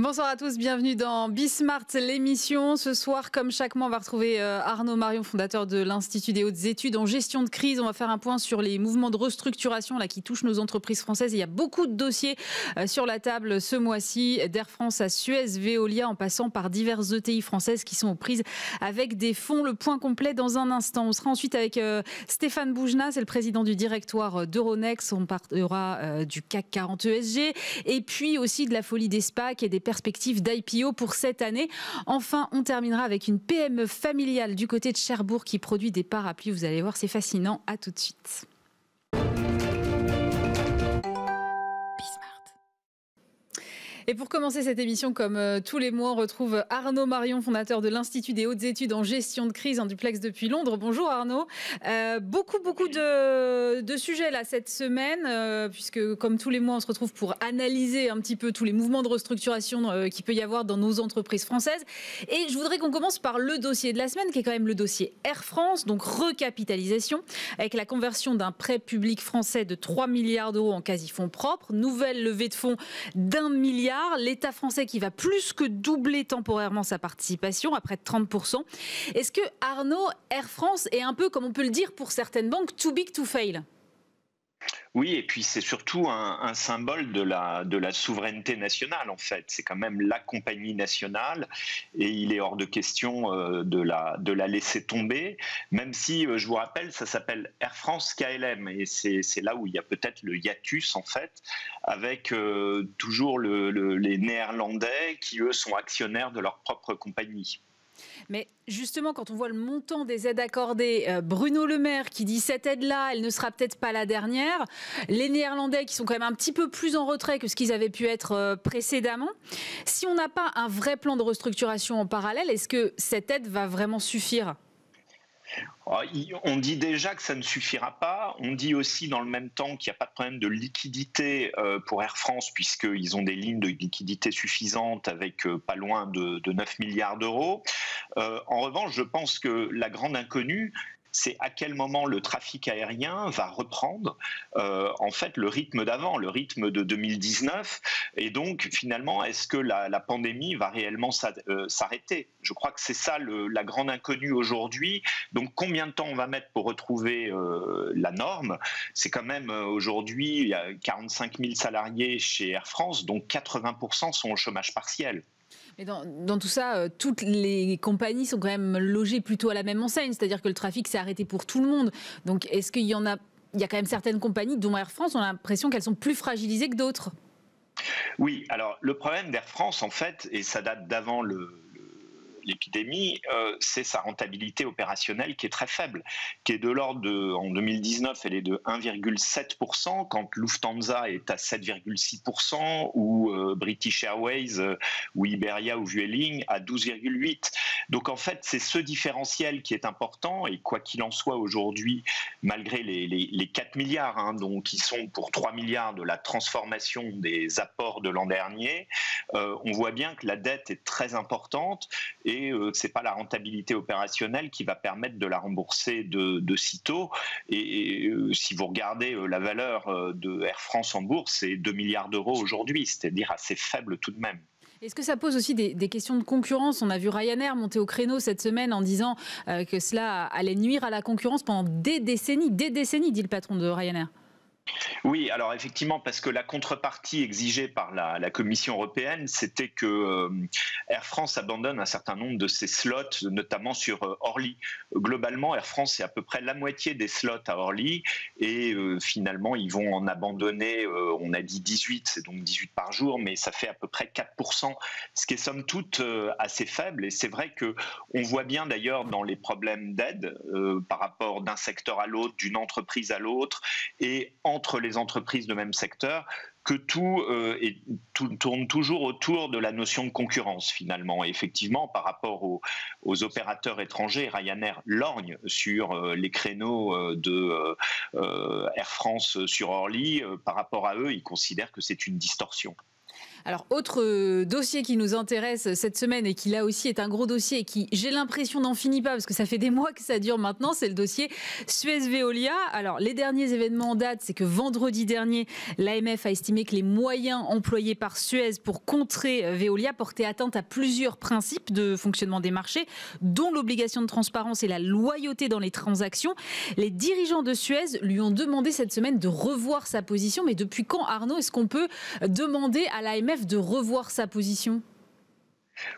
Bonsoir à tous, bienvenue dans Bismart, l'émission. Ce soir, comme chaque mois, on va retrouver euh, Arnaud Marion, fondateur de l'Institut des hautes études en gestion de crise. On va faire un point sur les mouvements de restructuration là, qui touchent nos entreprises françaises. Il y a beaucoup de dossiers euh, sur la table ce mois-ci, d'Air France à Suez, Veolia, en passant par diverses ETI françaises qui sont prises avec des fonds. Le point complet dans un instant. On sera ensuite avec euh, Stéphane Boujna, c'est le président du directoire d'Euronext. On parlera du CAC 40 ESG et puis aussi de la folie des SPAC et des perspective d'IPO pour cette année. Enfin, on terminera avec une PME familiale du côté de Cherbourg qui produit des parapluies. Vous allez voir, c'est fascinant. À tout de suite. Et pour commencer cette émission, comme euh, tous les mois, on retrouve Arnaud Marion, fondateur de l'Institut des hautes études en gestion de crise en duplex depuis Londres. Bonjour Arnaud. Euh, beaucoup, beaucoup de, sujets là cette semaine, euh, puisque comme tous les mois, on se retrouve pour analyser un petit peu tous les mouvements de restructuration qui peut y avoir dans nos entreprises françaises. Et je voudrais qu'on commence par le dossier de la semaine, qui est quand même le dossier Air France, donc recapitalisation, avec la conversion d'un prêt public français de 3 milliards d'euros en quasi-fonds propres, nouvelle levée de fonds d'un milliard L'État français qui va plus que doubler temporairement sa participation à près de 30%. Est-ce que Arnaud, Air France est un peu, comme on peut le dire pour certaines banques, too big to fail oui, et puis c'est surtout un, symbole de la, de la souveraineté nationale, en fait. C'est quand même la compagnie nationale, et il est hors de question euh, de, la, de la laisser tomber, même si, euh, je vous rappelle, ça s'appelle Air France KLM, et c'est là où il y a peut-être le hiatus, en fait, avec euh, toujours les Néerlandais qui, eux, sont actionnaires de leur propre compagnie. Mais justement, quand on voit le montant des aides accordées, euh, Bruno Le Maire qui dit cette aide-là, elle ne sera peut-être pas la dernière. Les Néerlandais qui sont quand même un petit peu plus en retrait que ce qu'ils avaient pu être euh, précédemment. Si on n'a pas un vrai plan de restructuration en parallèle, est-ce que cette aide va vraiment suffire ah, on dit déjà que ça ne suffira pas. On dit aussi dans le même temps qu'il n'y a pas de problème de liquidité euh, pour Air France, puisqu'ils ont des lignes de liquidité suffisantes avec euh, pas loin de, 9 milliards d'euros. Euh, en revanche, je pense que la grande inconnue, c'est à quel moment le trafic aérien va reprendre euh, en fait le rythme d'avant, le rythme de 2019. Et donc finalement, est-ce que la, pandémie va réellement euh, s'arrêter Je crois que c'est ça la grande inconnue aujourd'hui. Donc combien de temps on va mettre pour retrouver euh, la norme C'est quand même aujourd'hui, il y a 45 000 salariés chez Air France, dont 80% sont au chômage partiel dans, tout ça, euh, toutes les compagnies sont quand même logées plutôt à la même enseigne, c'est-à-dire que le trafic s'est arrêté pour tout le monde. Donc est-ce qu'il y en a, il y a quand même certaines compagnies, dont Air France, on a l'impression qu'elles sont plus fragilisées que d'autres oui, alors le problème d'Air France, en fait, et ça date d'avant le, l'épidémie, euh, c'est sa rentabilité opérationnelle qui est très faible, qui est de l'ordre de, en 2019, elle est de 1,7%, quand Lufthansa est à 7,6%, ou euh, British Airways, euh, ou Iberia, ou Vueling à 12,8%. Donc en fait, c'est ce différentiel qui est important, et quoi qu'il en soit aujourd'hui, malgré les, 4 milliards, hein, donc, qui sont pour 3 milliards de la transformation des apports de l'an dernier, euh, on voit bien que la dette est très importante et euh, ce n'est pas la rentabilité opérationnelle qui va permettre de la rembourser de, sitôt. Et, euh, si vous regardez la valeur de Air France en bourse, c'est 2 milliards d'euros aujourd'hui, c'est-à-dire assez faible tout de même. Est-ce que ça pose aussi des questions de concurrence On a vu Ryanair monter au créneau cette semaine en disant que cela allait nuire à la concurrence pendant des décennies, des décennies, dit le patron de Ryanair. Oui, alors effectivement, parce que la contrepartie exigée par la, Commission européenne, c'était que euh, Air France abandonne un certain nombre de ses slots, notamment sur euh, Orly. Globalement, Air France, c'est à peu près la moitié des slots à Orly, et euh, finalement, ils vont en abandonner, on a dit 18, c'est donc 18 par jour, mais ça fait à peu près 4%, ce qui est somme toute assez faible, et c'est vrai que on voit bien d'ailleurs dans les problèmes d'aide par rapport d'un secteur à l'autre, d'une entreprise à l'autre, et en entre les entreprises de même secteur que euh, tout, tourne toujours autour de la notion de concurrence finalement. Et effectivement, par rapport aux, opérateurs étrangers, Ryanair lorgne sur euh, les créneaux euh, de Air France sur Orly. par rapport à eux, ils considèrent que c'est une distorsion. Alors, autre euh, dossier qui nous intéresse cette semaine et qui là aussi est un gros dossier et qui, j'ai l'impression, n'en finit pas parce que ça fait des mois que ça dure maintenant, c'est le dossier Suez-Veolia. Alors, les derniers événements en date, c'est que vendredi dernier, l'AMF a estimé que les moyens employés par Suez pour contrer euh, Veolia portaient atteinte à plusieurs principes de fonctionnement des marchés, dont l'obligation de transparence et la loyauté dans les transactions. Les dirigeants de Suez lui ont demandé cette semaine de revoir sa position. Mais depuis quand, Arnaud, est-ce qu'on peut euh, demander à l'AMF de revoir sa position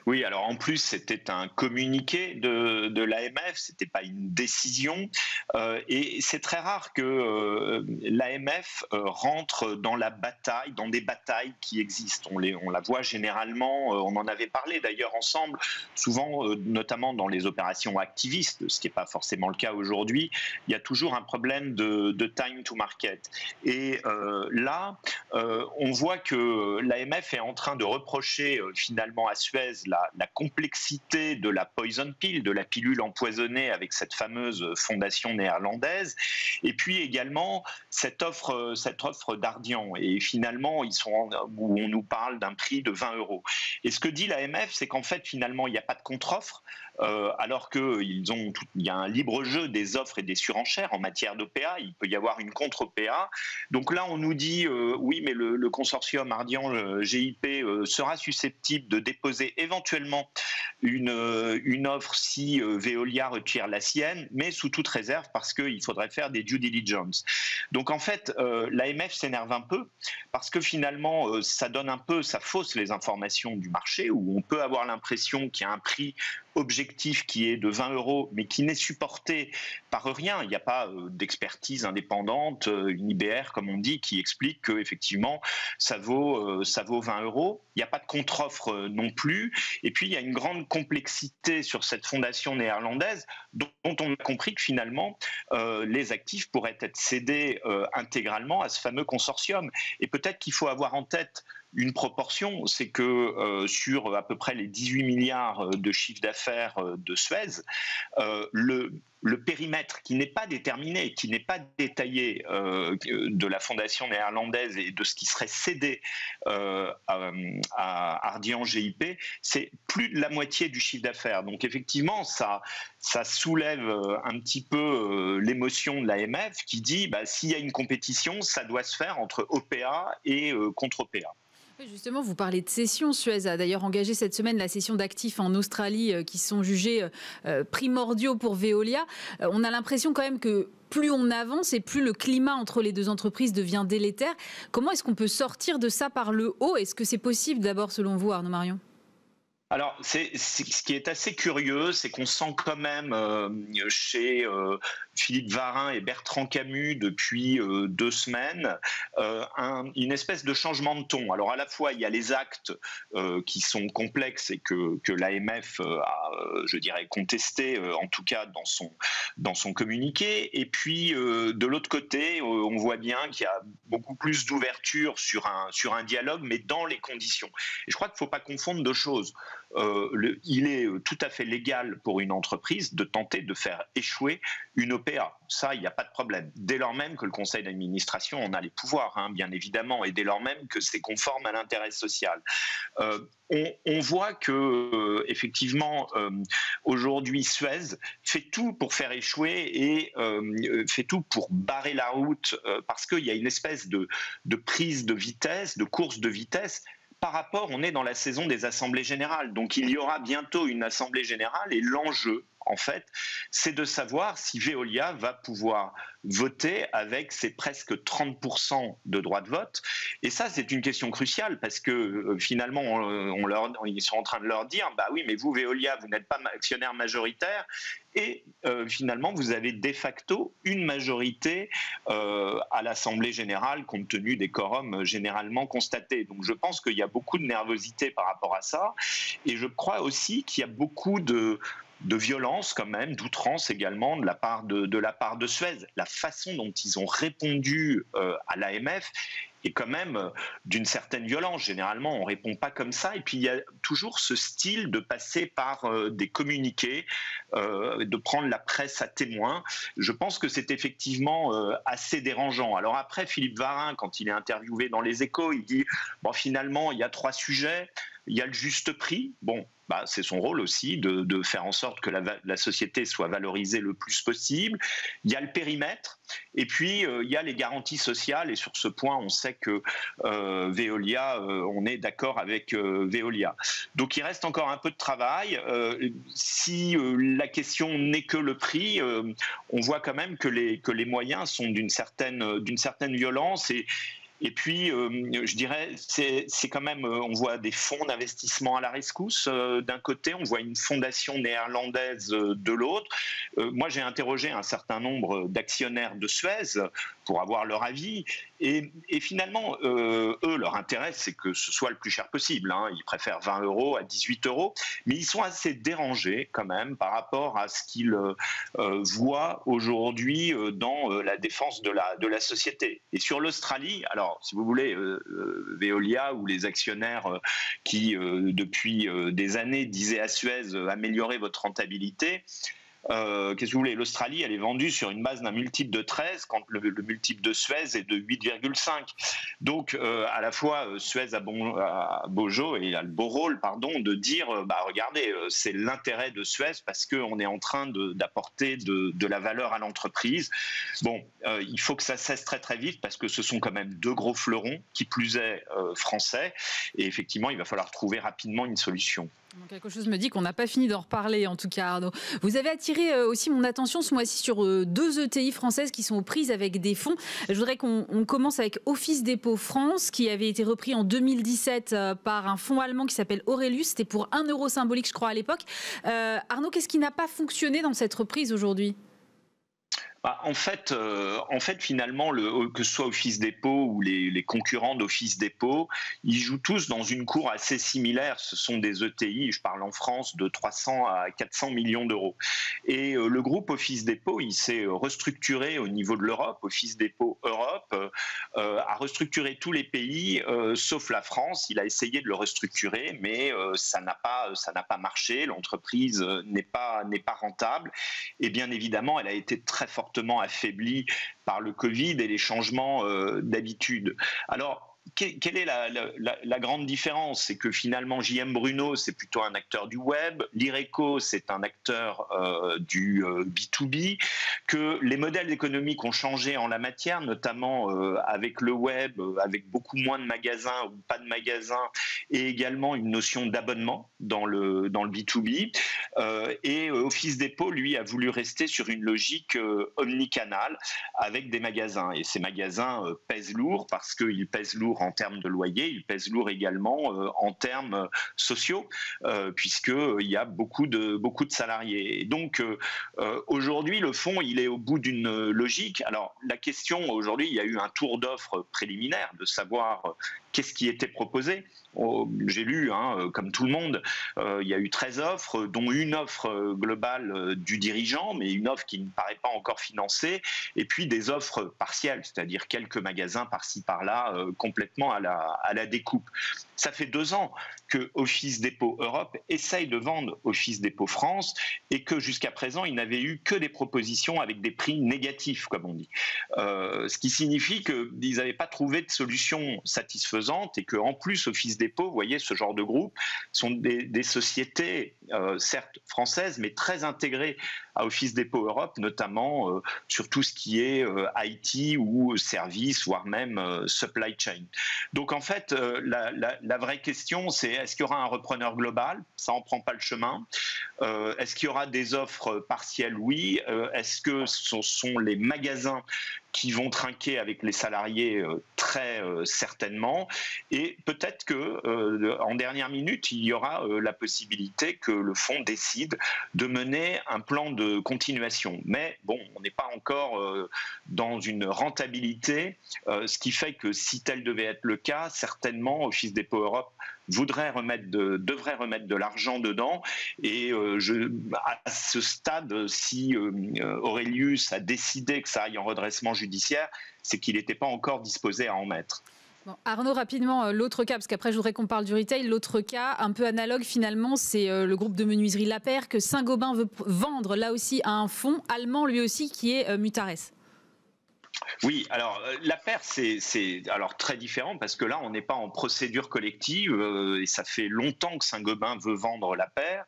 oui, alors en plus, c'était un communiqué de, de l'AMF, n'était pas une décision. Euh, et c'est très rare que euh, l'AMF euh, rentre dans la bataille, dans des batailles qui existent. On, les, on la voit généralement, on en avait parlé d'ailleurs ensemble, souvent, notamment dans les opérations activistes, ce qui n'est pas forcément le cas aujourd'hui. Il y a toujours un problème de, de time to market. Et là, on voit que l'AMF est en train de reprocher finalement à Suède la, complexité de la poison pill, de la pilule empoisonnée avec cette fameuse fondation néerlandaise, et puis également cette offre, cette offre d'Ardian. Et finalement, ils sont où on nous parle d'un prix de 20 euros. Et ce que dit l'AMF, c'est qu'en fait, finalement, il n'y a pas de contre-offre. Euh, alors qu'il y a un libre jeu des offres et des surenchères en matière d'OPA Il peut y avoir une contre opa Donc là, on nous dit euh, oui, mais le, consortium Ardian GIP euh, sera susceptible de déposer éventuellement une, une offre si Veolia retire la sienne, mais sous toute réserve parce qu'il faudrait faire des due diligence. Donc en fait, l'AMF s'énerve un peu parce que finalement, ça donne un peu, ça fausse les informations du marché où on peut avoir l'impression qu'il y a un prix objectif qui est de 20 euros, mais qui n'est supporté par rien. Il n'y a pas euh, d'expertise indépendante, euh, une IBR comme on dit, qui explique que effectivement ça vaut euh, ça vaut 20 euros. Il n'y a pas de contre-offre non plus. Et puis il y a une grande complexité sur cette fondation néerlandaise dont, on a compris que finalement les actifs pourraient être cédés intégralement à ce fameux consortium. Et peut-être qu'il faut avoir en tête une proportion, c'est que euh, sur à peu près les 18 milliards euh, de chiffre d'affaires euh, de Suez, le, le périmètre qui n'est pas déterminé, qui n'est pas détaillé de la fondation néerlandaise et de ce qui serait cédé à, à Ardian GIP, c'est plus de la moitié du chiffre d'affaires. Donc effectivement, ça, ça soulève un petit peu l'émotion de l'AMF qui dit bah, s'il y a une compétition, ça doit se faire entre OPA et contre-OPA. Justement, vous parlez de session. Suez a d'ailleurs engagé cette semaine la session d'actifs en Australie euh, qui sont jugés euh, euh, primordiaux pour Veolia. On a l'impression quand même que plus on avance et plus le climat entre les deux entreprises devient délétère. Comment est-ce qu'on peut sortir de ça par le haut Est-ce que c'est possible d'abord selon vous, Arnaud Marion alors, c'est, ce qui est assez curieux, c'est qu'on sent quand même euh, chez euh, Philippe Varin et Bertrand Camus depuis euh, deux semaines une espèce de changement de ton. Alors, à la fois, il y a les actes qui sont complexes et que, que l'AMF a, je dirais, contesté, en tout cas dans son, communiqué. Et puis, de l'autre côté, on voit bien qu'il y a beaucoup plus d'ouverture sur un, sur un dialogue, mais dans les conditions. Et je crois qu'il ne faut pas confondre deux choses. Euh, le, il est euh, tout à fait légal pour une entreprise de tenter de faire échouer une OPA. Ça, il n'y a pas de problème. Dès lors même que le conseil d'administration en a les pouvoirs, hein, bien évidemment, et dès lors même que c'est conforme à l'intérêt social. Euh, on, voit que effectivement aujourd'hui Suez fait tout pour faire échouer et fait tout pour barrer la route parce qu'il y a une espèce de, de, prise de vitesse, de course de vitesse par rapport, on est dans la saison des assemblées générales, donc il y aura bientôt une assemblée générale et l'enjeu en fait, c'est de savoir si Veolia va pouvoir voter avec ses presque 30% de droits de vote. Et ça, c'est une question cruciale parce que euh, finalement, on, leur, ils sont en train de leur dire, bah oui, mais vous, Veolia, vous n'êtes pas actionnaire majoritaire et euh, finalement, vous avez de facto une majorité euh, à l'Assemblée générale compte tenu des quorums généralement constatés. Donc je pense qu'il y a beaucoup de nervosité par rapport à ça. Et je crois aussi qu'il y a beaucoup de de violence quand même, d'outrance également de la part de, la part de Suez. La façon dont ils ont répondu euh, à l'AMF est quand même euh, d'une certaine violence. Généralement, on répond pas comme ça. Et puis il y a toujours ce style de passer par euh, des communiqués, de prendre la presse à témoin. Je pense que c'est effectivement assez dérangeant. Alors après, Philippe Varin, quand il est interviewé dans Les Échos, il dit bon finalement il y a trois sujets. Il y a le juste prix. Bon, bah, c'est son rôle aussi de, faire en sorte que la, société soit valorisée le plus possible. Il y a le périmètre, et puis euh, il y a les garanties sociales. Et sur ce point, on sait que euh, Veolia, euh, on est d'accord avec Veolia. Donc il reste encore un peu de travail. si la question n'est que le prix, on voit quand même que les, que les moyens sont d'une certaine, certaine violence et et puis, euh, je dirais, c'est quand même, euh, on voit des fonds d'investissement à la rescousse euh, d'un côté, on voit une fondation néerlandaise de l'autre. moi, j'ai interrogé un certain nombre d'actionnaires de Suez pour avoir leur avis, et, finalement, euh, eux, leur intérêt, c'est que ce soit le plus cher possible. Hein. Ils préfèrent 20 euros à 18 euros, mais ils sont assez dérangés quand même par rapport à ce qu'ils euh, euh, voient aujourd'hui dans la défense de la, de la société. Et sur l'Australie, alors, si vous voulez, Veolia ou les actionnaires qui, depuis des années, disaient à Suez, améliorez votre rentabilité. Euh, qu'est-ce que vous voulez L'Australie, elle est vendue sur une base d'un multiple de 13, quand le, multiple de Suez est de 8,5. Donc, euh, à la fois, euh, Suez a, bon, et a le beau rôle, pardon, de dire bah, regardez, c'est l'intérêt de Suez parce qu'on est en train d'apporter de, la valeur à l'entreprise. Bon, il faut que ça cesse très très vite parce que ce sont quand même deux gros fleurons, qui plus est français. Et effectivement, il va falloir trouver rapidement une solution. Quelque chose me dit qu'on n'a pas fini d'en reparler, en tout cas, Arnaud. Vous avez attiré euh, aussi mon attention ce mois-ci sur euh, deux ETI françaises qui sont aux prises avec des fonds. Je voudrais qu'on commence avec Office Dépôt France, qui avait été repris en 2017 euh, par un fonds allemand qui s'appelle Aurelius. C'était pour un euro symbolique, je crois, à l'époque. Arnaud, qu'est-ce qui n'a pas fonctionné dans cette reprise aujourd'hui bah, en, fait, euh, en fait, finalement, le, que ce soit Office Depot ou les, concurrents d'Office Depot, ils jouent tous dans une cour assez similaire. Ce sont des ETI, je parle en France, de 300 à 400 millions d'euros. Et euh, le groupe Office Depot, il s'est restructuré au niveau de l'Europe. Office Depot Europe euh, a restructuré tous les pays sauf la France. Il a essayé de le restructurer, mais ça n'a pas, ça pas marché. L'entreprise n'est pas, pas rentable. Et bien évidemment, elle a été très forte fortement affaibli par le Covid et les changements euh, d'habitude. Alors, quelle est la, grande différence C'est que finalement, JM Bruno, c'est plutôt un acteur du web, l'IRECO, c'est un acteur euh, du B2B, euh, que les modèles économiques ont changé en la matière, notamment euh, avec le web, avec beaucoup moins de magasins ou pas de magasins, et également une notion d'abonnement dans le, dans le B2B. et Office Depot, lui, a voulu rester sur une logique omnicanale avec des magasins. Et ces magasins pèsent lourd parce qu'ils pèsent lourd en termes de loyer, il pèse lourd également euh, en termes euh, sociaux, euh, puisqu'il y a beaucoup de, beaucoup de salariés. donc, aujourd'hui, le fonds, il est au bout d'une logique. Alors, la question, aujourd'hui, il y a eu un tour d'offres préliminaire de savoir qu'est-ce qui était proposé oh, j'ai lu, hein, euh, comme tout le monde, euh, il y a eu 13 offres, dont une offre euh, globale du dirigeant, mais une offre qui ne paraît pas encore financée, et puis des offres partielles, c'est-à-dire quelques magasins par-ci par-là, complètement à la, à la découpe. Ça fait deux ans que Office Dépôt Europe essaye de vendre Office Dépôt France et que jusqu'à présent, il n'avait eu que des propositions avec des prix négatifs, comme on dit. ce qui signifie qu'ils n'avaient pas trouvé de solution satisfaisante et que en plus Office Dépôt, vous voyez, ce genre de groupe sont des, sociétés euh, certes françaises mais très intégrées à Office Dépôt Europe, notamment euh, sur tout ce qui est euh, IT ou services, voire même euh, supply chain. Donc en fait, la, la, vraie question, c'est est-ce qu'il y aura un repreneur global Ça n'en prend pas le chemin. est-ce qu'il y aura des offres partielles Oui. est-ce que ce sont les magasins qui vont trinquer avec les salariés très certainement. Et peut-être que en dernière minute, il y aura la possibilité que le fonds décide de mener un plan de continuation. Mais bon, on n'est pas encore euh, dans une rentabilité, euh, ce qui fait que si tel devait être le cas, certainement Office Depot Europe voudrait remettre devrait remettre de l'argent dedans. Et euh, je, à ce stade, si Aurelius a décidé que ça aille en redressement judiciaire, c'est qu'il n'était pas encore disposé à en mettre. Arnaud, rapidement, euh, l'autre cas, parce qu'après je voudrais qu'on parle du retail, l'autre cas un peu analogue finalement, c'est euh, le groupe de menuiserie La que Saint-Gobain veut vendre là aussi à un fonds allemand lui aussi qui est euh, Mutares. Oui, alors euh, la paire, c'est alors très différent parce que là, on n'est pas en procédure collective euh, et ça fait longtemps que Saint-Gobain veut vendre la paire.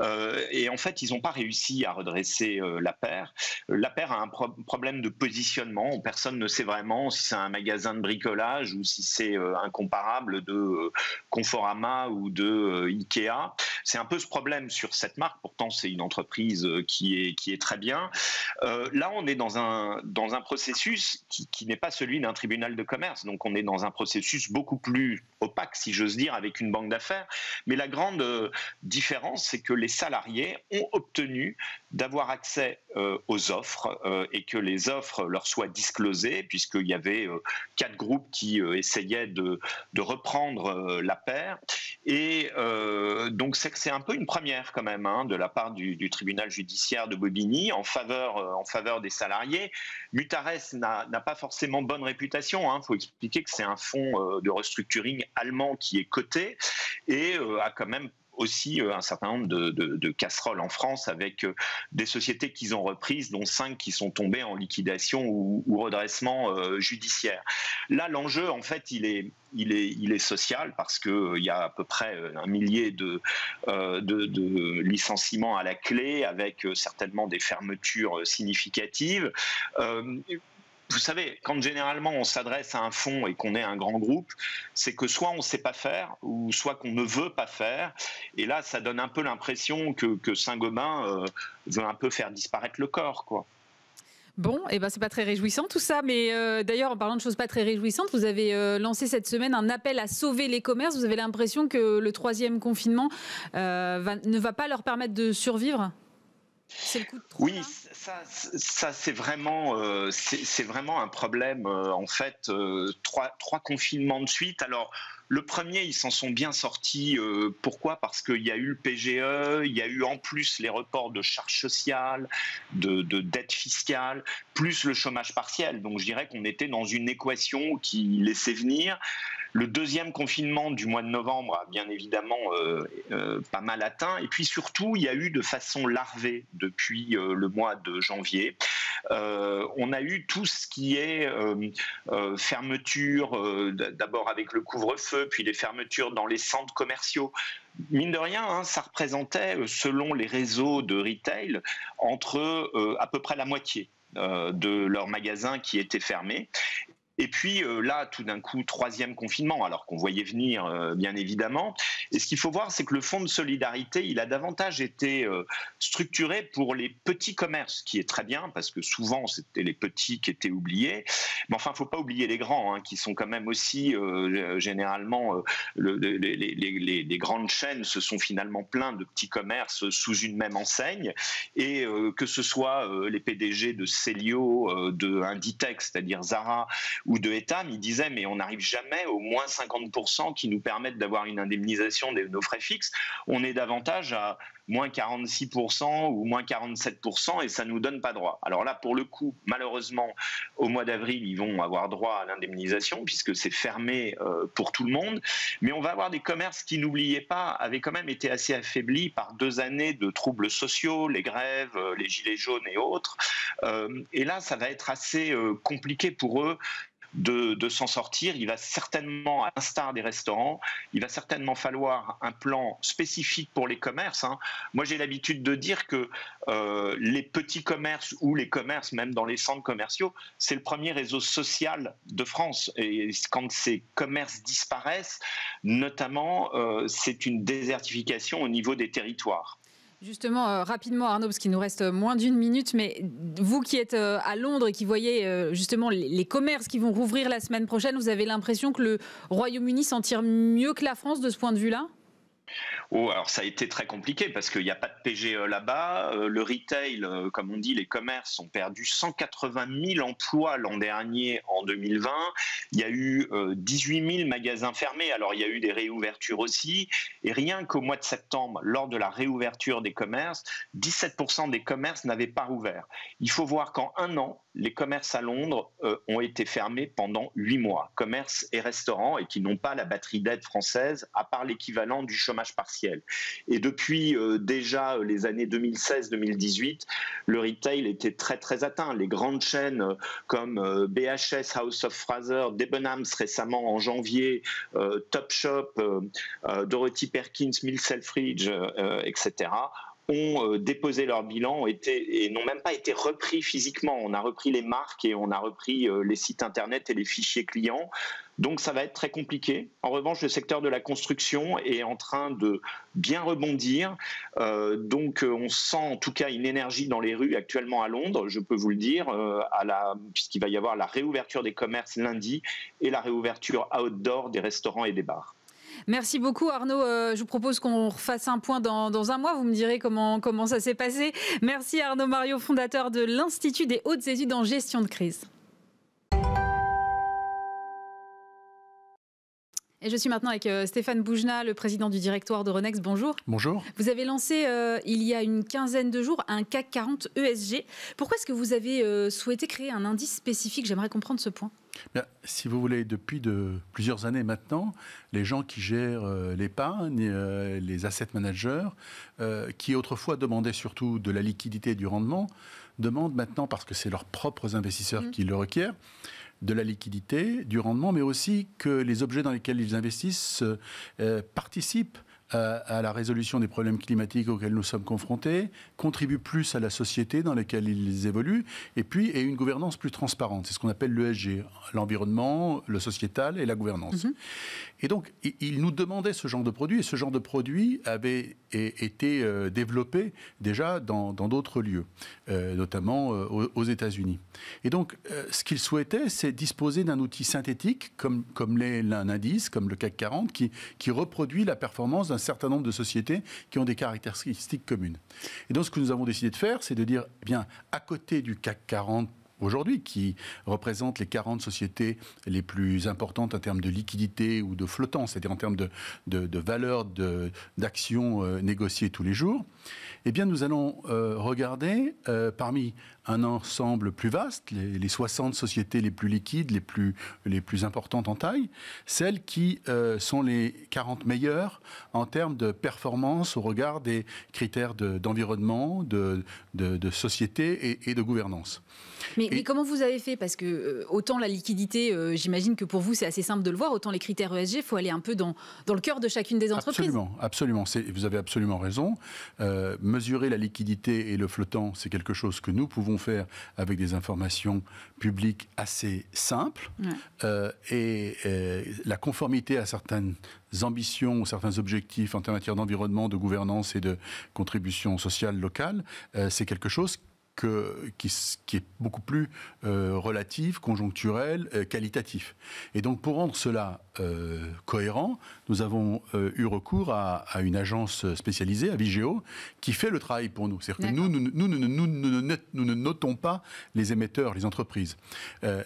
Euh, et en fait, ils n'ont pas réussi à redresser la paire. La paire a un problème de positionnement. personne ne sait vraiment si c'est un magasin de bricolage ou si c'est incomparable de Conforama ou de Ikea. C'est un peu ce problème sur cette marque. Pourtant, c'est une entreprise qui est qui est très bien. là, on est dans un dans un processus qui, n'est pas celui d'un tribunal de commerce. Donc on est dans un processus beaucoup plus opaque, si j'ose dire, avec une banque d'affaires. Mais la grande euh, différence, c'est que les salariés ont obtenu d'avoir accès euh, aux offres euh, et que les offres leur soient disclosées, puisqu'il y avait quatre groupes qui essayaient de, reprendre la paire. Et donc c'est un peu une première quand même hein, de la part du, tribunal judiciaire de Bobigny en faveur, en faveur des salariés. Mutares n'a pas forcément bonne réputation. Il hein. faut expliquer que c'est un fonds euh, de restructuring allemand qui est coté et euh, a quand même aussi euh, un certain nombre de, casseroles en France avec des sociétés qu'ils ont reprises, dont cinq qui sont tombées en liquidation ou, redressement judiciaire. Là, l'enjeu, en fait, il est, il est, il est social parce qu'il il y a à peu près un millier de, de, de licenciements à la clé, avec certainement des fermetures significatives vous savez, quand généralement on s'adresse à un fonds et qu'on est un grand groupe, c'est que soit on ne sait pas faire, ou soit qu'on ne veut pas faire. Et là, ça donne un peu l'impression que, Saint-Gobain euh, veut un peu faire disparaître le corps, quoi. Bon, et eh n'est ben c'est pas très réjouissant tout ça, mais euh, d'ailleurs en parlant de choses pas très réjouissantes, vous avez euh, lancé cette semaine un appel à sauver les commerces. Vous avez l'impression que le troisième confinement ne va pas leur permettre de survivre oui, hein. ça, c'est vraiment, euh, c'est vraiment un problème. Euh, en fait, euh, trois, trois confinements de suite. Alors, le premier, ils s'en sont bien sortis. pourquoi Parce qu'il y a eu le PGE, il y a eu en plus les reports de charges sociales, de, de dettes fiscales, plus le chômage partiel. Donc, je dirais qu'on était dans une équation qui laissait venir. Le deuxième confinement du mois de novembre a bien évidemment euh, euh, pas mal atteint. Et puis surtout, il y a eu de façon larvée depuis euh, le mois de janvier. on a eu tout ce qui est fermeture, d'abord avec le couvre-feu, puis les fermetures dans les centres commerciaux. Mine de rien, hein, ça représentait, selon les réseaux de retail, entre à peu près la moitié de leurs magasins qui étaient fermés. Et puis euh, là, tout d'un coup, troisième confinement, alors qu'on voyait venir, euh, bien évidemment. Et ce qu'il faut voir, c'est que le fonds de solidarité, il a davantage été euh, structuré pour les petits commerces, ce qui est très bien, parce que souvent, c'était les petits qui étaient oubliés. Mais enfin, il ne faut pas oublier les grands, hein, qui sont quand même aussi, généralement, les, grandes chaînes se sont finalement plein de petits commerces sous une même enseigne. Et que ce soit les PDG de Celio, de Inditex, c'est-à-dire Zara, ou de Etam, ils disaient mais on n'arrive jamais au moins 50% qui nous permettent d'avoir une indemnisation de nos frais fixes. On est davantage à moins 46% ou moins 47% et ça nous donne pas droit. Alors là, pour le coup, malheureusement, au mois d'avril, ils vont avoir droit à l'indemnisation puisque c'est fermé euh, pour tout le monde. Mais on va avoir des commerces qui, n'oubliez pas, avaient quand même été assez affaiblis par deux années de troubles sociaux, les grèves, euh, les gilets jaunes et autres. Euh, et là, ça va être assez compliqué pour eux de, s'en sortir. Il va certainement, à des restaurants, il va certainement falloir un plan spécifique pour les commerces. Hein. Moi, j'ai l'habitude de dire que euh, les petits commerces ou les commerces, même dans les centres commerciaux, c'est le premier réseau social de France. Et quand ces commerces disparaissent, notamment, euh, c'est une désertification au niveau des territoires. Justement, euh, rapidement, Arnaud, parce qu'il nous reste euh, moins d'une minute, mais vous qui êtes euh, à Londres et qui voyez justement les, commerces qui vont rouvrir la semaine prochaine, vous avez l'impression que le Royaume-Uni s'en tire mieux que la France de ce point de vue-là Oh, alors ça a été très compliqué parce qu'il n'y a pas de PGE euh, là-bas. Euh, le retail, euh, comme on dit, les commerces ont perdu 180 000 emplois l'an dernier, en 2020. Il y a eu 18 000 magasins fermés. Alors il y a eu des réouvertures aussi. Et rien qu'au mois de septembre, lors de la réouverture des commerces, 17% des commerces n'avaient pas ouvert. Il faut voir qu'en un an, les commerces à Londres ont été fermés pendant huit mois, commerces et restaurants, et qui n'ont pas la batterie d'aide française, à part l'équivalent du chômage partiel et depuis euh, déjà euh, les années 2016-2018, le retail était très très atteint. Les grandes chaînes euh, comme BHS, House of Fraser, Debenhams récemment en janvier, Topshop, Dorothy Perkins, Mill Selfridge, etc ont euh, déposé leur bilan été, et n'ont même pas été repris physiquement. On a repris les marques et on a repris euh, les sites internet et les fichiers clients. Donc ça va être très compliqué. En revanche, le secteur de la construction est en train de bien rebondir. Euh, donc on sent en tout cas une énergie dans les rues actuellement à Londres, je peux vous le dire, puisqu'il va y avoir la réouverture des commerces lundi et la réouverture outdoor des restaurants et des bars. Merci beaucoup Arnaud. Euh, je vous propose qu'on refasse un point dans, un mois. Vous me direz comment, comment ça s'est passé. Merci Arnaud Mario, fondateur de l'Institut des hautes études en gestion de crise. je suis maintenant avec euh, Stéphane Boujna, le président du directoire de Renex. Bonjour. Bonjour. Vous avez lancé euh, il y a une quinzaine de jours un CAC 40 ESG. Pourquoi est-ce que vous avez euh, souhaité créer un indice spécifique J'aimerais comprendre ce point. si vous voulez, depuis de plusieurs années maintenant, les gens qui gèrent les l'épargne, les asset managers, qui autrefois demandaient surtout de la liquidité et du rendement, demandent maintenant, parce que c'est leurs propres investisseurs mmh. qui le requièrent, de la liquidité, du rendement, mais aussi que les objets dans lesquels ils investissent euh, participent à la résolution des problèmes climatiques auxquels nous sommes confrontés, contribue plus à la société dans laquelle ils évoluent, et puis et une gouvernance plus transparente. C'est ce qu'on appelle l'ESG, l'environnement, le sociétal et la gouvernance. Mhm. Et donc, il nous demandait ce genre de produit, et ce genre de produit avait été euh, développé déjà dans d'autres lieux, euh, notamment euh, aux États-Unis. Et donc, ce qu'il souhaitait c'est disposer d'un outil synthétique, comme, comme les l'indice, comme le CAC 40, qui, qui reproduit la performance d'un certain nombre de sociétés qui ont des caractéristiques communes. Et donc, ce que nous avons décidé de faire, c'est de dire, eh bien, à côté du CAC 40 aujourd'hui, qui représente les 40 sociétés les plus importantes en termes de liquidité ou de flottance, c'est-à-dire en termes de, de, de valeur d'actions euh, négociées tous les jours, eh bien nous allons euh, regarder euh, parmi un ensemble plus vaste, les, 60 sociétés les plus liquides, les plus, les plus importantes en taille, celles qui euh, sont les 40 meilleures en termes de performance au regard des critères d'environnement, de de, société et, de gouvernance. Mais, comment vous avez fait Parce que euh, autant la liquidité, euh, j'imagine que pour vous c'est assez simple de le voir, autant les critères ESG, il faut aller un peu dans, dans le cœur de chacune des entreprises. Absolument, absolument. Vous avez absolument raison. mesurer la liquidité et le flottant, c'est quelque chose que nous pouvons faire avec des informations publiques assez simples. Euh, et, euh, la conformité à certaines ambitions, certains objectifs en matière d'environnement, de gouvernance et de contribution sociale locale, euh, c'est quelque chose qui, qui, est beaucoup plus euh, relatif, conjoncturel, euh, qualitatif. Et donc pour rendre cela euh, cohérent, nous avons eu recours à, une agence spécialisée, à Vigéo, qui fait le travail pour nous. C'est-à-dire que nous, nous, nous, nous, ne notons pas les émetteurs, les entreprises.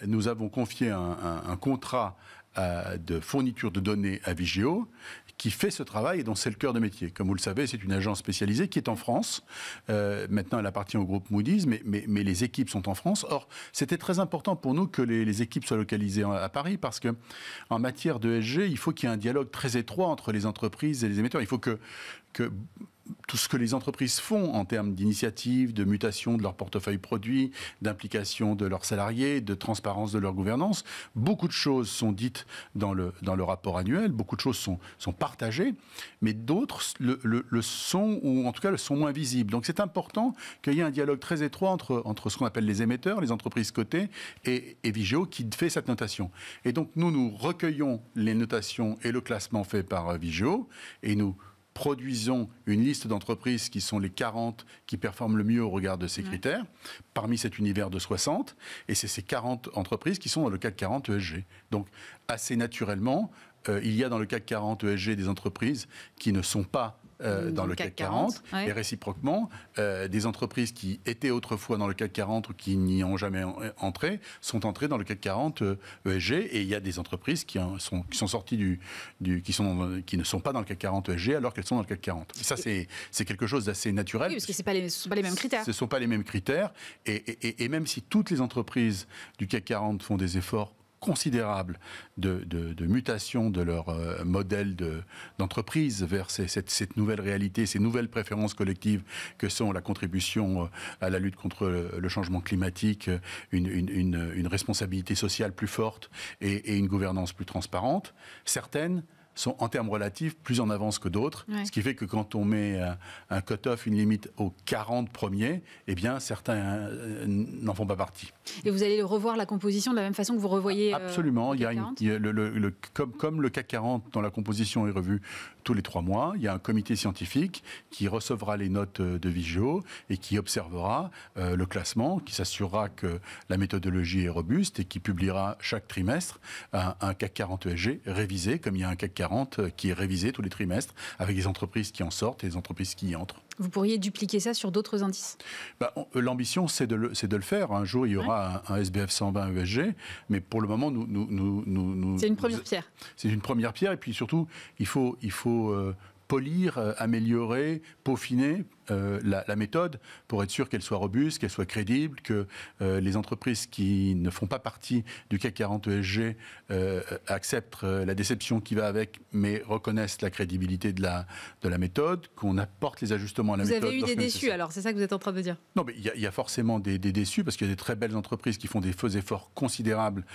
nous avons confié un, un contrat de fourniture de données à Vigéo qui fait ce travail et dont c'est le cœur de métier. Comme vous le savez, c'est une agence spécialisée qui est en France. Euh, maintenant, elle appartient au groupe Moody's, mais, mais, mais, les équipes sont en France. Or, c'était très important pour nous que les, équipes soient localisées à Paris parce que en matière de SG, il faut qu'il y ait un dialogue très étroit entre les entreprises et les émetteurs. Il faut que, que tout ce que les entreprises font en termes d'initiatives, de mutation de leur portefeuille produit, d'implication de leurs salariés, de transparence de leur gouvernance. Beaucoup de choses sont dites dans le, dans le rapport annuel, beaucoup de choses sont, sont partagées, mais d'autres le, sont, ou en tout cas le sont moins visibles. Donc c'est important qu'il y ait un dialogue très étroit entre, entre ce qu'on appelle les émetteurs, les entreprises cotées, et, et Vigeo qui fait cette notation. Et donc nous, nous recueillons les notations et le classement fait par euh, Vigeo, et nous produisons une liste d'entreprises qui sont les 40 qui performent le mieux au regard de ces critères, parmi cet univers de 60, et c'est ces 40 entreprises qui sont dans le CAC 40 ESG. Donc, assez naturellement, euh, il y a dans le CAC 40 ESG des entreprises qui ne sont pas euh, mmh, dans le CAC 40, et réciproquement, euh, des entreprises qui étaient autrefois dans le CAC 40 ou qui n'y ont jamais euh, entré sont entrées dans le CAC 40 ESG e et il y a des entreprises qui, sont, qui sont sorties du, qui, sont, qui ne sont pas dans le CAC 40 ESG alors qu'elles sont dans le CAC 40. ça c'est quelque chose d'assez naturel. parce que ce ne sont pas les mêmes critères. Ce ne sont pas les mêmes critères et, et même si toutes les entreprises du CAC 40 font des efforts considérable de, de, de mutation de leur euh, modèle d'entreprise vers cette, nouvelle réalité, ces nouvelles préférences collectives que sont la contribution euh, à la lutte contre le, changement climatique, euh, une, responsabilité sociale plus forte et, et une gouvernance plus transparente. Certaines sont en termes relatifs plus en avance que d'autres. Ce qui fait que quand on met euh, un, cut-off, une limite aux 40 premiers, eh bien certains euh, n'en font pas partie. Et vous allez revoir la composition de la même façon que vous revoyez euh, Absolument. comme, comme le CAC 40 dont la composition est revue tous les trois mois, il y a un comité scientifique qui recevra les notes euh, de Vigio et qui observera euh, le classement, qui s'assurera que la méthodologie est robuste et qui publiera chaque trimestre un, CAC 40 ESG révisé, comme il y a un CAC 40 euh, qui est révisé tous les trimestres avec les entreprises qui en sortent et les entreprises qui y entrent. Vous pourriez dupliquer ça sur d'autres indices bah, L'ambition, c'est de, de, le faire. Un jour, il y aura un, SBF 120 ESG, mais pour le moment, nous... c'est une première pierre. C'est une première pierre, et puis surtout, il faut, il faut euh, polir, euh, améliorer, peaufiner euh, la, méthode pour être sûr qu'elle soit robuste, qu'elle soit crédible, que euh, les entreprises qui ne font pas partie du CAC 40 ESG euh, acceptent la déception qui va avec, mais reconnaissent la crédibilité de la, de la méthode, qu'on apporte les ajustements à la vous méthode. Vous avez eu des déçus alors, c'est ça que vous êtes en train de dire Non, mais il y, a forcément des, déçus parce qu'il y a des très belles entreprises qui font des faux efforts considérables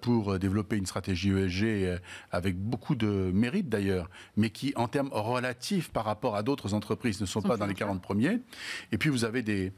pour développer une stratégie ESG avec beaucoup de mérite d'ailleurs, mais qui en termes relatifs par rapport à d'autres entreprises ne sont, sont pas dans les 40 le premier, Et puis vous avez des,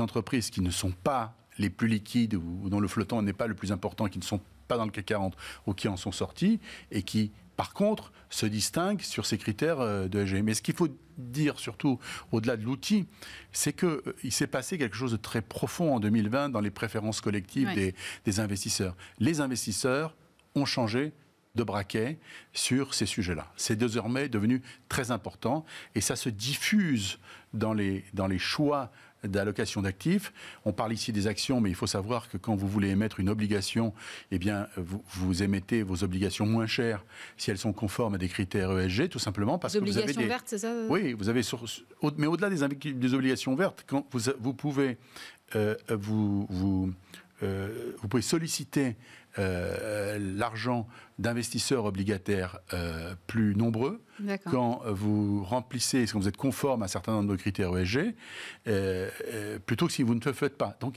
entreprises qui ne sont pas les plus liquides ou dont le flottant n'est pas le plus important, qui ne sont pas dans le CAC 40 ou qui en sont sortis et qui, par contre, se distinguent sur ces critères euh, de G Mais ce qu'il faut dire surtout au-delà de l'outil, c'est qu'il euh, s'est passé quelque chose de très profond en 2020 dans les préférences collectives des, des investisseurs. Les investisseurs ont changé de braquet sur ces sujets-là. C'est désormais devenu très important et ça se diffuse dans les, dans les choix d'allocation d'actifs. On parle ici des actions, mais il faut savoir que quand vous voulez émettre une obligation, eh bien, vous, émettez vos obligations moins chères si elles sont conformes à des critères ESG, tout simplement parce que vous avez des obligations c'est ça euh Oui, vous avez mais au-delà des, obligations vertes, quand vous, pouvez euh, vous, euh, vous pouvez solliciter euh, l'argent d'investisseurs obligataires euh, plus nombreux, quand vous remplissez, quand vous êtes conforme à certains nombre de critères ESG, euh, plutôt que si vous ne le faites pas. Donc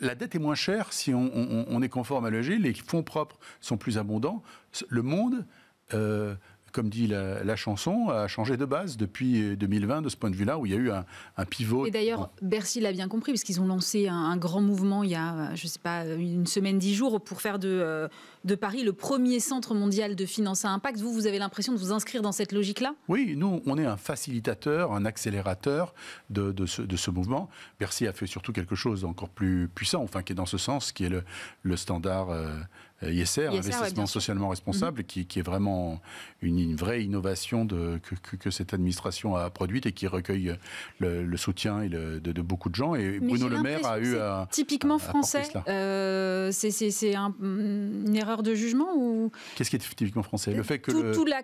la dette est moins chère si on, est conforme à l'ESG, les fonds propres sont plus abondants, le monde comme dit la, chanson, a changé de base depuis 2020, euh, de ce point de vue-là, où il y a eu un, pivot. Et d'ailleurs, Bercy l'a bien compris, puisqu'ils ont lancé un, grand mouvement il y a, euh, je ne sais pas, euh, une semaine, dix jours, pour faire de, de Paris le premier centre mondial de finance à impact. Vous, vous avez l'impression de vous inscrire dans cette logique-là Oui, nous, on est un facilitateur, un accélérateur de, de, ce, mouvement. Bercy a fait surtout quelque chose d'encore plus puissant, enfin, qui est dans ce sens, qui est le, standard. Euh, ISR, investissement socialement responsable, mhm. qui, est vraiment une, vraie innovation de, que, cette administration a produite et qui recueille le, soutien et de, beaucoup de gens. Et Bruno Le Maire a eu à. Typiquement français. Euh, c'est une erreur de jugement ou. Qu'est-ce qui est typiquement français Le euh, fait que. tout la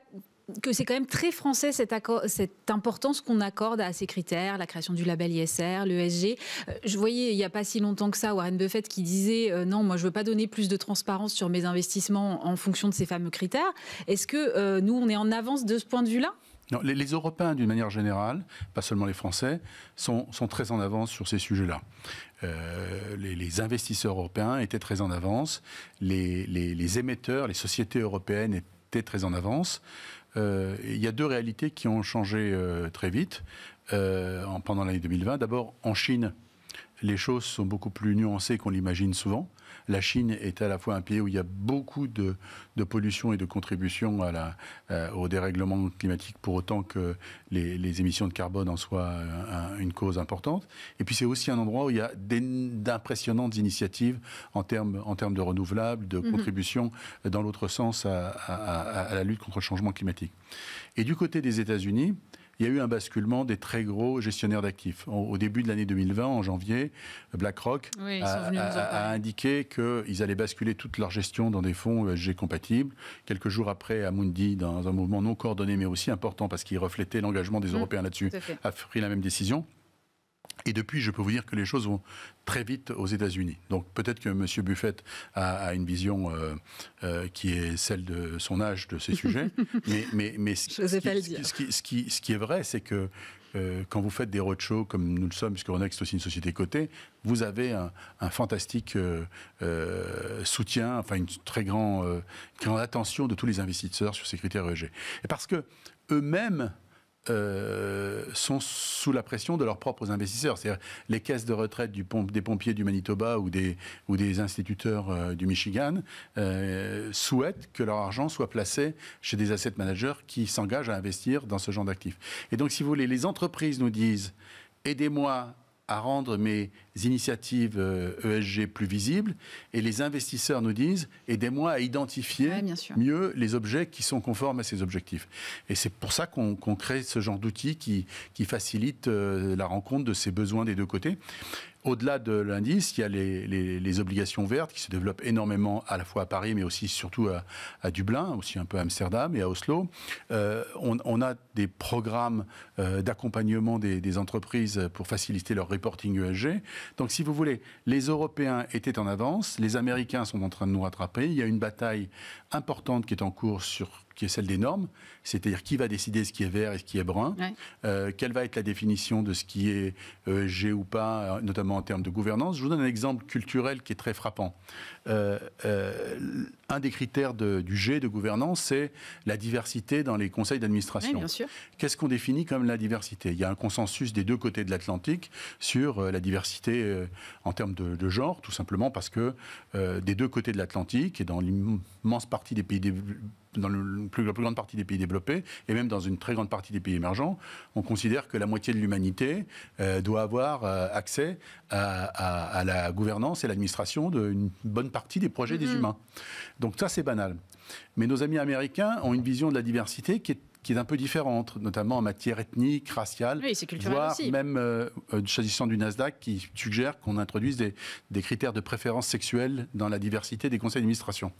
que c'est quand même très français cette, cette importance qu'on accorde à ces critères, la création du label ISR, l'ESG. Euh, je voyais il n'y a pas si longtemps que ça Warren Buffett qui disait euh, non, moi je ne veux pas donner plus de transparence sur mes investissements en fonction de ces fameux critères. Est-ce que euh, nous, on est en avance de ce point de vue-là non, les, Européens, d'une manière générale, pas seulement les Français, sont, très en avance sur ces sujets-là. les, investisseurs européens étaient très en avance, les, les émetteurs, les sociétés européennes étaient très en avance. Euh, il y a deux réalités qui ont changé euh, très vite euh, pendant l'année 2020. D'abord, en Chine, les choses sont beaucoup plus nuancées qu'on l'imagine souvent la Chine est à la fois un pays où il y a beaucoup de, pollution et de contribution euh, au dérèglement climatique, pour autant que les, émissions de carbone en soient euh, une cause importante. Et puis c'est aussi un endroit où il y a d'impressionnantes initiatives en termes, en termes de renouvelables, de mhm. contribution dans l'autre sens à la lutte contre le changement climatique. Et du côté des États-Unis, il y a eu un basculement des très gros gestionnaires d'actifs. Au début de l'année 2020, en janvier, BlackRock a, indiqué qu'ils allaient basculer toute leur gestion dans des fonds ESG compatibles. Quelques jours après, Amundi, dans un mouvement non coordonné mais aussi important parce qu'il reflétait l'engagement des mmh. Européens là-dessus, a pris la même décision. Et depuis, je peux vous dire que les choses vont très vite aux États-Unis. Donc peut-être que M. Buffett a, une vision euh, euh, qui est celle de son âge de ces sujets. Mais, mais, ce, qui, est vrai, c'est que euh, quand vous faites des roadshows comme nous le sommes, puisque Ronex est aussi une société cotée, vous avez un, fantastique soutien, enfin une très grande, attention de tous les investisseurs sur ces critères EG. Et parce que eux-mêmes euh, sont sous la pression de leurs propres investisseurs. C'est-à-dire les caisses de retraite des pompiers du Manitoba ou des, ou des instituteurs euh, du Michigan euh, souhaitent que leur argent soit placé chez des asset managers qui s'engagent à investir dans ce genre d'actifs. Et donc, si vous voulez, les entreprises nous disent aidez-moi à rendre mes initiatives ESG euh, e plus visibles. Et les investisseurs nous disent, aidez-moi à identifier mieux les objets qui sont conformes à ces objectifs. Et c'est pour ça qu'on crée ce genre d'outils qui, qui facilite euh, la rencontre de ces besoins des deux côtés. Au-delà de l'indice, il y a les, obligations vertes qui se développent énormément à la fois à Paris, mais aussi surtout à, Dublin, aussi un peu à Amsterdam et à Oslo. Euh, on, a des programmes euh, d'accompagnement des, des, entreprises pour faciliter leur reporting ESG. Donc, si vous voulez, les Européens étaient en avance, les Américains sont en train de nous rattraper. Il y a une bataille importante qui est en cours sur qui est celle des normes, c'est-à-dire qui va décider ce qui est vert et ce qui est brun, euh, quelle va être la définition de ce qui est euh, G ou pas, euh, notamment en termes de gouvernance. Je vous donne un exemple culturel qui est très frappant. un des critères du G de gouvernance, c'est la diversité dans les conseils d'administration. sûr. Qu'est-ce qu'on définit comme la diversité Il y a un consensus des deux côtés de l'Atlantique sur la diversité en termes de, de, genre, tout simplement parce que des deux côtés de l'Atlantique et dans l'immense partie des pays développés, dans la plus grande partie des pays développés, et même dans une très grande partie des pays émergents, on considère que la moitié de l'humanité euh, doit avoir euh, accès à, la gouvernance et l'administration d'une bonne partie des projets des mhm. humains. Donc ça, c'est banal. Mais nos amis américains ont une vision de la diversité qui est qui est un peu différente, notamment en matière ethnique, raciale, oui, voire même euh, euh du Nasdaq, qui suggère qu'on introduise des, critères de préférence sexuelle dans la diversité des conseils d'administration.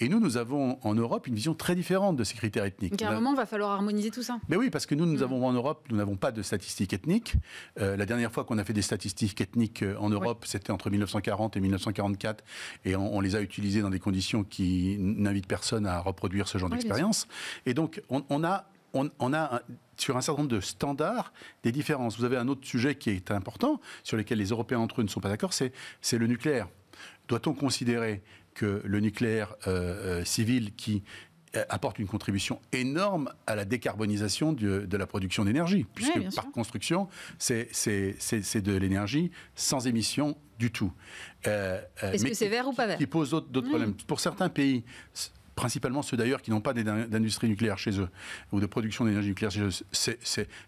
Et nous, nous avons en Europe une vision très différente de ces critères ethniques. Donc à un moment, il va falloir harmoniser tout ça. Mais oui, parce que nous, nous mm. avons en Europe, nous n'avons pas de statistiques ethniques. Euh, la dernière fois qu'on a fait des statistiques ethniques euh, en Europe, c'était entre 1940 et 1944, et on, les a utilisées dans des conditions qui n'invitent personne à reproduire ce genre d'expérience. Et donc, on a on, a sur un certain nombre de standards des différences. Vous avez un autre sujet qui est important, sur lequel les Européens entre eux ne sont pas d'accord, c'est le nucléaire. Doit-on considérer que le nucléaire euh, euh, civil qui euh, apporte une contribution énorme à la décarbonisation de, la production d'énergie, puisque par construction, c'est de l'énergie sans émission du tout. Est-ce que c'est vert ou pas vert Qui pose d'autres problèmes. Pour certains pays, principalement ceux d'ailleurs qui n'ont pas d'industrie nucléaire chez eux ou de production d'énergie nucléaire chez eux.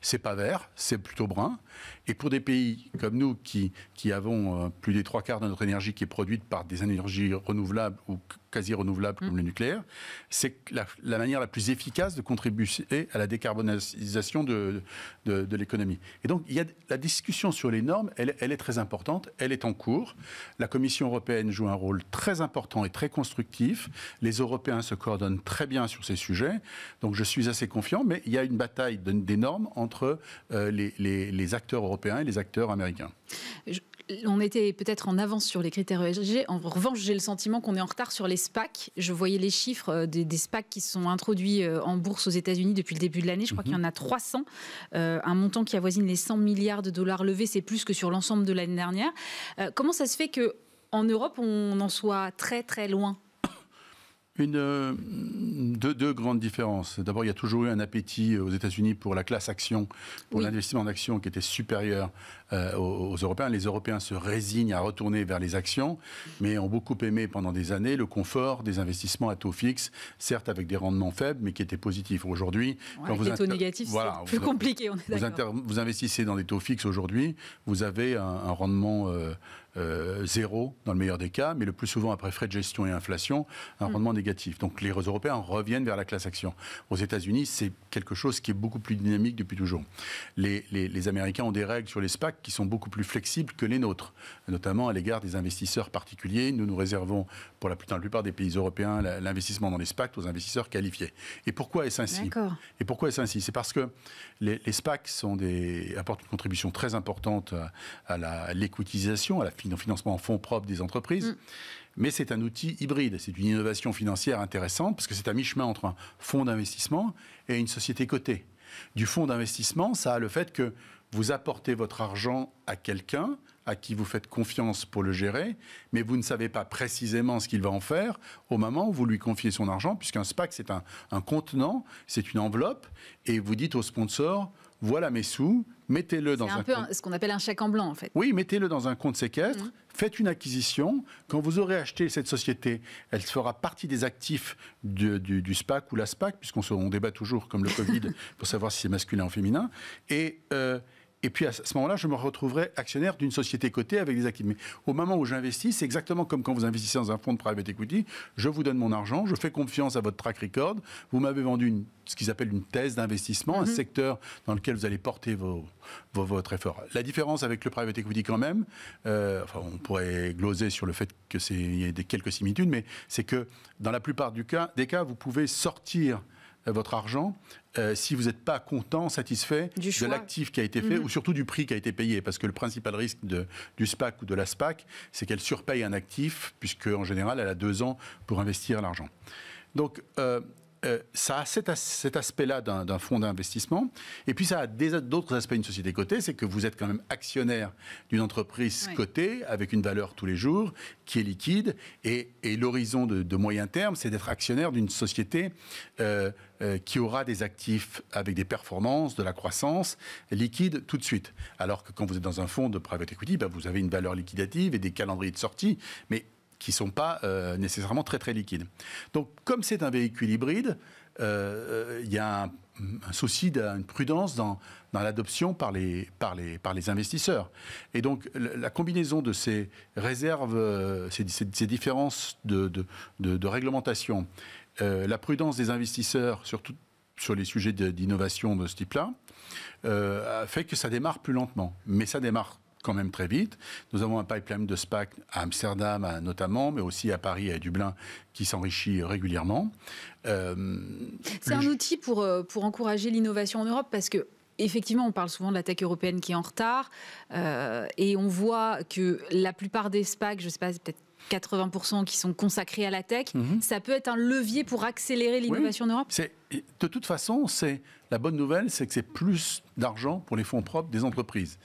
C'est pas vert, c'est plutôt brun. Et pour des pays comme nous qui, qui avons euh, plus des trois quarts de notre énergie qui est produite par des énergies renouvelables ou quasi renouvelables comme mm. le nucléaire, c'est la, manière la plus efficace de contribuer à la décarbonisation de, de, l'économie. Et donc, il y a, la discussion sur les normes, elle, est très importante, elle est en cours. La Commission européenne joue un rôle très important et très constructif. Les Européens se coordonnent très bien sur ces sujets. Donc, je suis assez confiant, mais il y a une bataille des normes entre euh, les acteurs européens et les acteurs américains. on était peut-être en avance sur les critères ESG. En revanche, j'ai le sentiment qu'on est en retard sur les SPAC. Je voyais les chiffres euh, des, SPAC qui sont introduits euh, en bourse aux États-Unis depuis le début de l'année. Je crois mhm. qu'il y en a 300. Euh, un montant qui avoisine les 100 milliards de dollars levés, c'est plus que sur l'ensemble de l'année dernière. comment ça se fait qu'en Europe, on en soit très très loin une, euh, deux, grandes différences. D'abord, il y a toujours eu un appétit euh, aux États-Unis pour la classe action, pour l'investissement en action qui était supérieur euh, aux, Européens. Les Européens se résignent à retourner vers les actions, mais ont beaucoup aimé pendant des années le confort des investissements à taux fixe, certes avec des rendements faibles, mais qui étaient positifs. Aujourd'hui, quand vous taux négatifs, c'est plus compliqué. vous, investissez dans des taux fixes aujourd'hui, vous avez un, rendement euh, zéro dans le meilleur des cas, mais le plus souvent après frais de gestion et inflation, un mm. rendement négatif. Donc les Européens reviennent vers la classe action. Aux États-Unis, c'est quelque chose qui est beaucoup plus dynamique depuis toujours. Les, Américains ont des règles sur les SPAC qui sont beaucoup plus flexibles que les nôtres, notamment à l'égard des investisseurs particuliers. Nous nous réservons, pour la, plupart des pays européens, l'investissement dans les SPAC aux investisseurs qualifiés. Et pourquoi est-ce ainsi Et pourquoi est-ce ainsi C'est parce que les, SPAC sont des, apportent une contribution très importante à l'équitisation, à la financement en fonds propres des entreprises. Mm. Mais c'est un outil hybride. C'est une innovation financière intéressante parce que c'est à mi-chemin entre un fonds d'investissement et une société cotée. Du fonds d'investissement, ça a le fait que vous apportez votre argent à quelqu'un à qui vous faites confiance pour le gérer, mais vous ne savez pas précisément ce qu'il va en faire au moment où vous lui confiez son argent, puisqu'un SPAC, c'est un, un, contenant, c'est une enveloppe, et vous dites au sponsor, voilà mes sous, mettez-le dans un. C'est ce qu'on appelle un chèque en blanc, en fait. Oui, mettez-le dans un compte séquestre, mm. faites une acquisition. Quand vous aurez acheté cette société, elle fera partie des actifs du, SPAC ou la SPAC, puisqu'on débat toujours, comme le Covid, pour savoir si c'est masculin ou féminin. Et. Euh, et puis à ce moment-là, je me retrouverai actionnaire d'une société cotée avec des actifs. Mais au moment où j'investis, c'est exactement comme quand vous investissez dans un fonds de private equity. Je vous donne mon argent, je fais confiance à votre track record. Vous m'avez vendu une, ce qu'ils appellent une thèse d'investissement, un mhm. secteur dans lequel vous allez porter vos, votre effort. La différence avec le private equity quand même, euh, enfin, on pourrait gloser sur le fait qu'il y ait des quelques similitudes, mais c'est que dans la plupart du cas, des cas, vous pouvez sortir euh, votre argent euh, si vous n'êtes pas content, satisfait de l'actif qui a été fait mm. ou surtout du prix qui a été payé. Parce que le principal risque de, du SPAC ou de la SPAC, c'est qu'elle surpaye un actif, puisque en général, elle a deux ans pour investir l'argent. Donc, euh, euh, ça a cet, aspect-là d'un fonds d'investissement. Et puis, ça a d'autres aspects d'une société cotée, c'est que vous êtes quand même actionnaire d'une entreprise cotée avec une valeur tous les jours qui est liquide. Et, l'horizon de, moyen terme, c'est d'être actionnaire d'une société euh, euh, qui aura des actifs avec des performances, de la croissance liquide tout de suite. Alors que quand vous êtes dans un fonds de private equity, ben, vous avez une valeur liquidative et des calendriers de sortie. Mais qui ne sont pas euh, nécessairement très très liquides. Donc comme c'est un véhicule hybride, euh, euh, il y a un, souci d'une prudence dans, dans l'adoption par les, par, les, par les investisseurs. Et donc la combinaison de ces réserves, ces, différences de, de, réglementation, la prudence des investisseurs, surtout sur les sujets d'innovation de, ce type-là, fait que ça démarre plus lentement. Mais ça démarre quand même très vite. Nous avons un pipeline de SPAC à Amsterdam notamment, mais aussi à Paris et à Dublin qui s'enrichit régulièrement. Euh, c'est un outil pour, euh, pour encourager l'innovation en Europe parce que effectivement, on parle souvent de la tech européenne qui est en retard, euh, et on voit que la plupart des SPAC, je ne sais pas, peut-être 80% qui sont consacrés à la tech, mhm. ça peut être un levier pour accélérer l'innovation en Europe De toute façon, la bonne nouvelle, c'est que c'est plus d'argent pour les fonds propres des entreprises.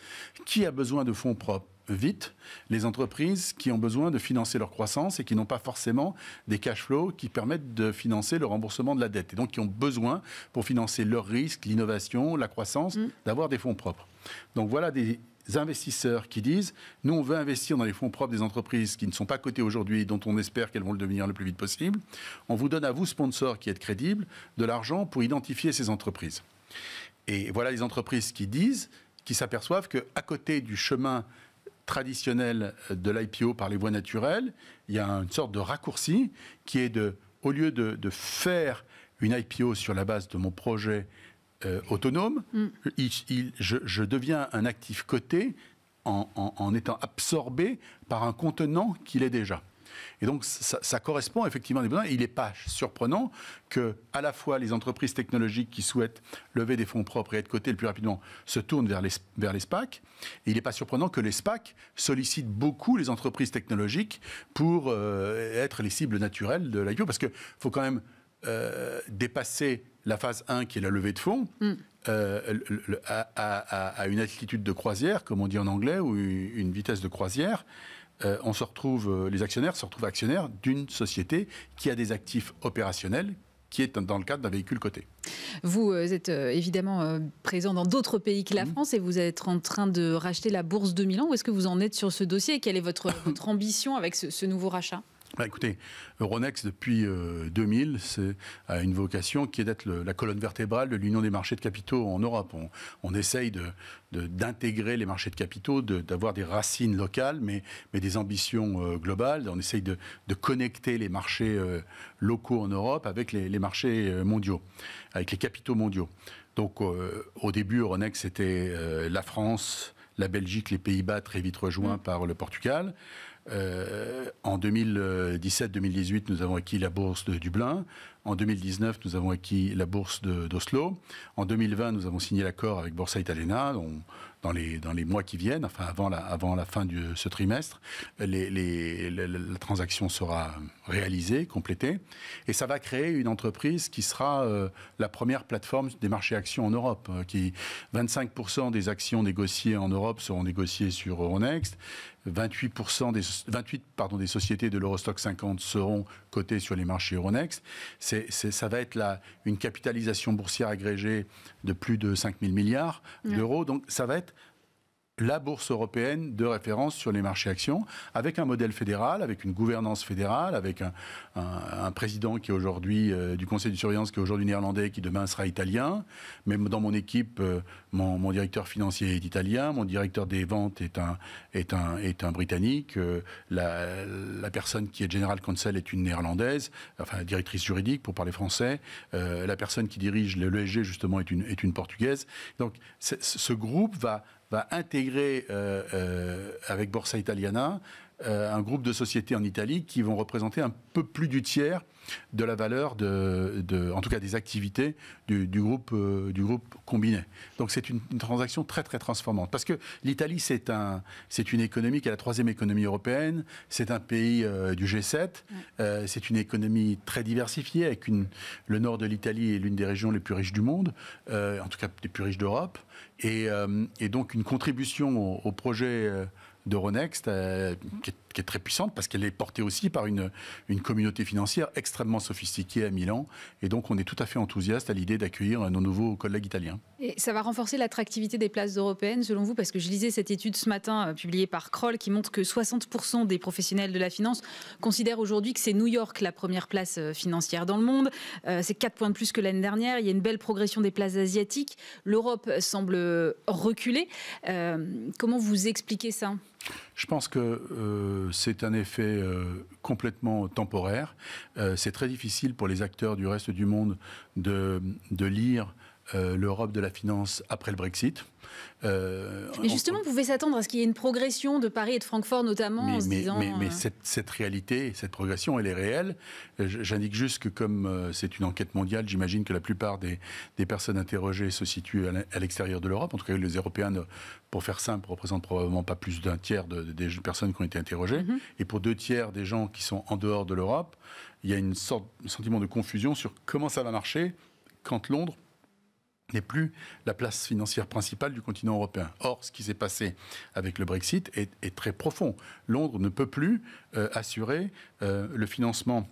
Qui a besoin de fonds propres vite les entreprises qui ont besoin de financer leur croissance et qui n'ont pas forcément des cash flows qui permettent de financer le remboursement de la dette. Et donc qui ont besoin, pour financer leurs risque, l'innovation, la croissance, mm. d'avoir des fonds propres. Donc voilà des investisseurs qui disent nous, on veut investir dans les fonds propres des entreprises qui ne sont pas cotées aujourd'hui, dont on espère qu'elles vont le devenir le plus vite possible. On vous donne à vous, sponsors qui êtes crédibles, de l'argent pour identifier ces entreprises. Et voilà les entreprises qui disent, qui s'aperçoivent qu'à côté du chemin traditionnel euh, de l'IPO par les voies naturelles, il y a une sorte de raccourci qui est de, au lieu de faire une IPO sur la base de mon projet euh, autonome, mm. je, deviens un actif coté en, étant absorbé par un contenant qu'il est déjà. Et donc, ça, correspond effectivement à besoins. Il n'est pas surprenant que, à la fois, les entreprises technologiques qui souhaitent lever des fonds propres et être cotées le plus rapidement se tournent vers les, vers les SPAC. Et il n'est pas surprenant que les SPAC sollicitent beaucoup les entreprises technologiques pour euh, être les cibles naturelles de l'IPO. Parce qu'il faut quand même euh, dépasser la phase 1, qui est la levée de fonds, à, mm. euh, une altitude de croisière, comme on dit en anglais, ou une vitesse de croisière, euh, on se retrouve, euh, les actionnaires se retrouvent actionnaires d'une société qui a des actifs opérationnels, qui est dans le cadre d'un véhicule coté. Vous êtes évidemment présent dans d'autres pays que la mm. France et vous êtes en train de racheter la bourse de Milan. Où est-ce que vous en êtes sur ce dossier et quelle est votre, ambition avec ce nouveau rachat bah, écoutez, Euronext, depuis 2000, euh, 2000, a une vocation qui est d'être la colonne vertébrale de l'Union des marchés de capitaux en Europe. On, essaye d'intégrer de, d'intégrer les marchés de capitaux, d'avoir des racines locales, mais, mais des ambitions euh, globales. On essaye de, connecter les marchés euh, locaux en Europe avec les, marchés mondiaux, avec les capitaux mondiaux. Donc au début, Euronext, c'était la France, la Belgique, les Pays-Bas, très vite rejoints mmh. par le Portugal. Euh, en 2017-2018, nous avons acquis la bourse de Dublin. En 2019, nous avons acquis la bourse d'Oslo. En 2020, nous avons signé l'accord avec Borsa Italiana. dans, les, mois qui viennent, enfin avant la, fin de ce trimestre, la, transaction sera réalisée, complétée. Et ça va créer une entreprise qui sera euh, la première plateforme des marchés actions en Europe. Hein, qui 25% des actions négociées en Europe seront négociées sur Euronext 28%, des, 28 pardon, des sociétés de l'Eurostock 50 seront cotées sur les marchés Euronext. C'est, ça va être la, une capitalisation boursière agrégée de plus de 5 000 milliards d'euros. Donc ça va être la bourse européenne de référence sur les marchés actions, avec un modèle fédéral, avec une gouvernance fédérale, avec un, président qui est aujourd'hui euh, du conseil de surveillance, qui est aujourd'hui néerlandais, qui demain sera italien. Mais dans mon équipe, euh, mon, directeur financier est italien, mon directeur des ventes est un, est un, est un britannique, euh, la, personne qui est general counsel est une néerlandaise, enfin directrice juridique pour parler français, la personne qui dirige l'ESG justement est une, est une portugaise. Donc ce groupe va va intégrer euh, euh, avec Borsa Italiana euh, un groupe de sociétés en Italie qui vont représenter un peu plus du tiers de la valeur, de, de en tout cas des activités du, groupe, euh, du groupe combiné. Donc c'est une, transaction très très transformante. Parce que l'Italie, c'est un, une économie qui est la troisième économie européenne, c'est un pays euh, du G7, c'est une économie très diversifiée, avec une, le nord de l'Italie est l'une des régions les plus riches du monde, en tout cas les plus riches d'Europe, et, et, donc une contribution au projet d'Euronext, euh, qui, est très puissante parce qu'elle est portée aussi par une, communauté financière extrêmement sophistiquée à Milan. Et donc, on est tout à fait enthousiaste à l'idée d'accueillir nos nouveaux collègues italiens. Et ça va renforcer l'attractivité des places européennes, selon vous Parce que je lisais cette étude ce matin, euh, publiée par Kroll, qui montre que 60% des professionnels de la finance considèrent aujourd'hui que c'est New York la première place euh, financière dans le monde. c'est 4 points de plus que l'année dernière. Il y a une belle progression des places asiatiques. L'Europe semble reculer. comment vous expliquez ça je pense que euh, c'est un effet euh, complètement temporaire. Euh, c'est très difficile pour les acteurs du reste du monde de lire l'Europe de la finance après le Brexit. Euh, et mais justement, on pouvait s'attendre à ce qu'il y ait une progression de Paris et de Francfort notamment. Mais, en se mais, euh, cette, réalité, cette progression, elle est réelle. Euh, j'indique juste que comme c'est une enquête mondiale, j'imagine que la plupart des, personnes interrogées se situent à l'extérieur de l'Europe. En tout cas, les Européens, pour faire simple, représentent probablement pas plus d'un tiers des personnes qui ont été interrogées. Mm-hmm. Et pour deux tiers des gens qui sont en dehors de l'Europe, il y a une sorte, un sentiment de confusion sur comment ça va marcher quand Londres n'est plus la place financière principale du continent européen. Or, ce qui s'est passé avec le Brexit est, très profond. Londres ne peut plus euh, assurer euh, le financement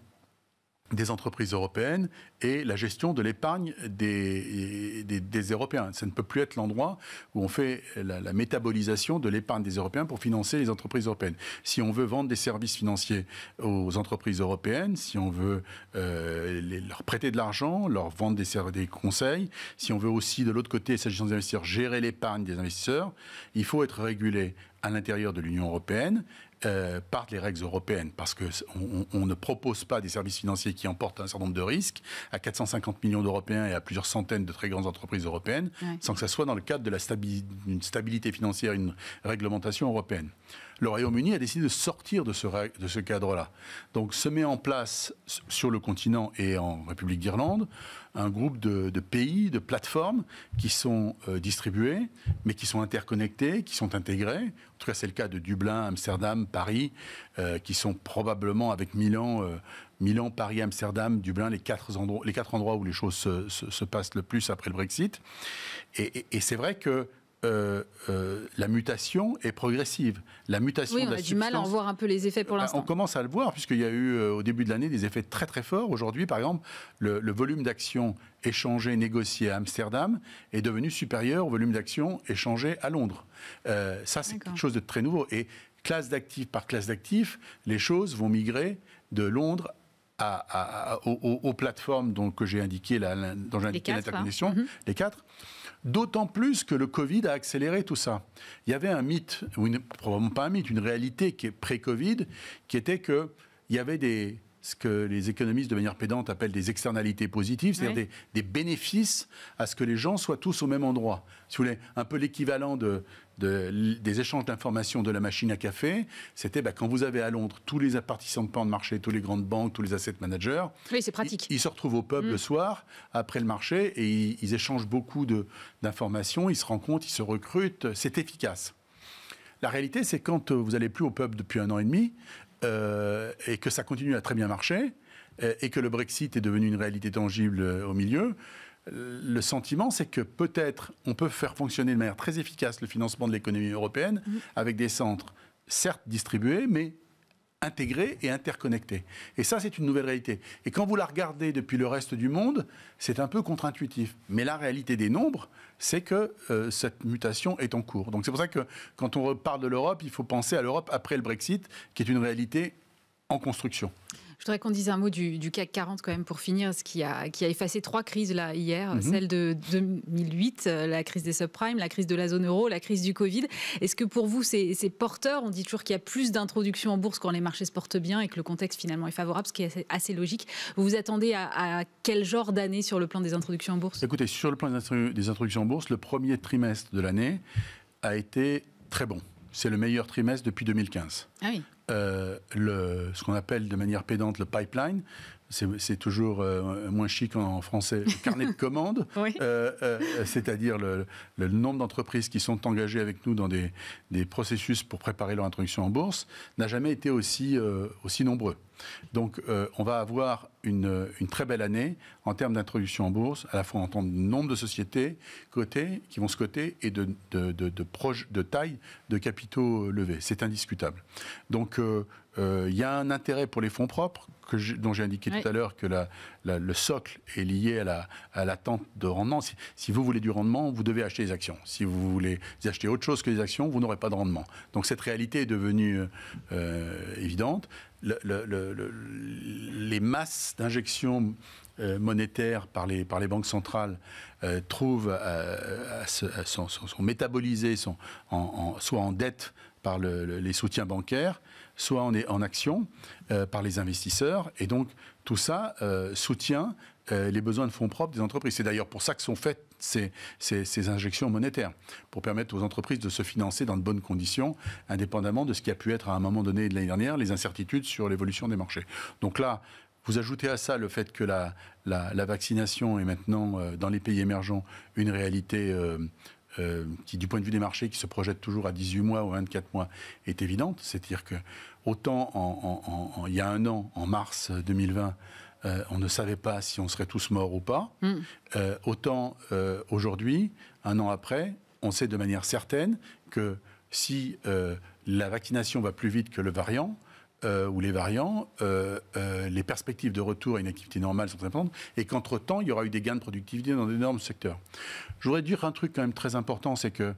des entreprises européennes et la gestion de l'épargne des, des, Européens. Ça ne peut plus être l'endroit où on fait la, métabolisation de l'épargne des Européens pour financer les entreprises européennes. Si on veut vendre des services financiers aux entreprises européennes, si on veut euh, leur prêter de l'argent, leur vendre des, des conseils, si on veut aussi de l'autre côté, s'agissant des investisseurs, gérer l'épargne des investisseurs, il faut être régulé à l'intérieur de l'Union européenne euh, par les règles européennes, parce qu'on on ne propose pas des services financiers qui emportent un certain nombre de risques à 450 millions d'Européens et à plusieurs centaines de très grandes entreprises européennes, sans que ça soit dans le cadre d'une stabilité financière, une réglementation européenne. Le Royaume-Uni a décidé de sortir de ce cadre-là. Donc se met en place sur le continent et en République d'Irlande un groupe de, pays, de plateformes qui sont euh, distribués, mais qui sont interconnectés, qui sont intégrés. En tout cas, c'est le cas de Dublin, Amsterdam, Paris, euh, qui sont probablement avec Milan. Euh, Milan, Paris, Amsterdam, Dublin, les quatre, endroits, les quatre endroits où les choses se, passent le plus après le Brexit. et c'est vrai que euh, euh, la mutation est progressive. La mutation oui, on a du mal à en voir un peu les effets pour eh ben, l'instant. On commence à le voir, puisqu'il y a eu euh, au début de l'année des effets très très forts. Aujourd'hui, par exemple, le, volume d'actions échangées négociées à Amsterdam est devenu supérieur au volume d'actions échangées à Londres. ça, c'est quelque chose de très nouveau. Et classe d'actifs par classe d'actifs, les choses vont migrer de Londres à, aux, plateformes dont j'ai indiqué, dont j'ai indiqué l'interconnexion, mm-hmm. les quatre. D'autant plus que le Covid a accéléré tout ça. Il y avait un mythe, ou une, probablement pas un mythe, une réalité qui est pré-Covid, qui était qu'il y avait des ce que les économistes, de manière pédante, appellent des externalités positives, c'est-à-dire des, bénéfices à ce que les gens soient tous au même endroit. Si vous voulez, un peu l'équivalent de, de, des échanges d'informations de la machine à café, c'était bah, quand vous avez à Londres tous les participants de de marché, tous les grandes banques, tous les asset managers. Oui, c'est pratique. Ils, se retrouvent au pub mm. le soir, après le marché, et ils, ils échangent beaucoup d'informations, ils se rencontrent, ils se recrutent, c'est efficace. La réalité, c'est quand euh, vous n'allez plus au pub depuis un an et demi, euh, et que ça continue à très bien marcher, euh, et que le Brexit est devenu une réalité tangible euh, au milieu, le sentiment, c'est que peut-être on peut faire fonctionner de manière très efficace le financement de l'économie européenne mm-hmm. avec des centres certes distribués, mais intégrés et interconnectés. Et ça, c'est une nouvelle réalité. Et quand vous la regardez depuis le reste du monde, c'est un peu contre-intuitif. Mais la réalité des nombres, c'est que euh, cette mutation est en cours. Donc c'est pour ça que quand on repart de l'Europe, il faut penser à l'Europe après le Brexit, qui est une réalité en construction. Je voudrais qu'on dise un mot du, CAC 40 quand même pour finir, ce qui a, qui a effacé trois crises là hier, mhm. celle de 2008, euh, la crise des subprimes, la crise de la zone euro, la crise du Covid. Est-ce que pour vous, c'est porteur On dit toujours qu'il y a plus d'introductions en bourse quand les marchés se portent bien et que le contexte finalement est favorable, ce qui est assez, logique. Vous vous attendez à, à quel genre d'année sur le plan des introductions en bourse Écoutez, sur le plan des introductions en bourse, le premier trimestre de l'année a été très bon. C'est le meilleur trimestre depuis 2015. Ah oui. Euh, le, ce qu'on appelle de manière pédante le pipeline. C'est toujours euh, moins chic en français, le carnet de commandes, euh, c'est-à-dire le, nombre d'entreprises qui sont engagées avec nous dans des, processus pour préparer leur introduction en bourse, n'a jamais été aussi, aussi nombreux. Donc euh, on va avoir une, très belle année en termes d'introduction en bourse, à la fois en termes de nombre de sociétés cotées, qui vont se coter et de, de, de, taille de capitaux levés. C'est indiscutable. Donc euh, euh, il y a un intérêt pour les fonds propres, que dont j'ai indiqué tout à l'heure que la, le socle est lié à la, à l'attente de rendement. Si, vous voulez du rendement, vous devez acheter des actions. Si vous voulez acheter autre chose que des actions, vous n'aurez pas de rendement. Donc cette réalité est devenue euh, évidente. les masses d'injections monétaire euh, monétaires par les, par les banques centrales euh, sont, métabolisées, soit en dette par les soutiens bancaires, soit en, en par les investisseurs. Et donc, tout ça euh, soutient euh, les besoins de fonds propres des entreprises. C'est d'ailleurs pour ça que sont faites ces, ces, injections monétaires, pour permettre aux entreprises de se financer dans de bonnes conditions, indépendamment de ce qui a pu être à un moment donné de l'année dernière, les incertitudes sur l'évolution des marchés. Donc là, vous ajoutez à ça le fait que la, la, vaccination est maintenant, euh, dans les pays émergents, une réalité... qui, du point de vue des marchés, qui se projette toujours à 18 mois ou 24 mois, est évidente. C'est-à-dire que Autant il y a un an, en mars 2020, euh, on ne savait pas si on serait tous morts ou pas. Mm. Euh, autant euh, aujourd'hui, un an après, on sait de manière certaine que si la vaccination va plus vite que le variant, ou les variants, les perspectives de retour à une activité normale sont importantes, et qu'entre-temps, il y aura eu des gains de productivité dans d'énormes secteurs. Je voudrais dire un truc quand même très important, c'est que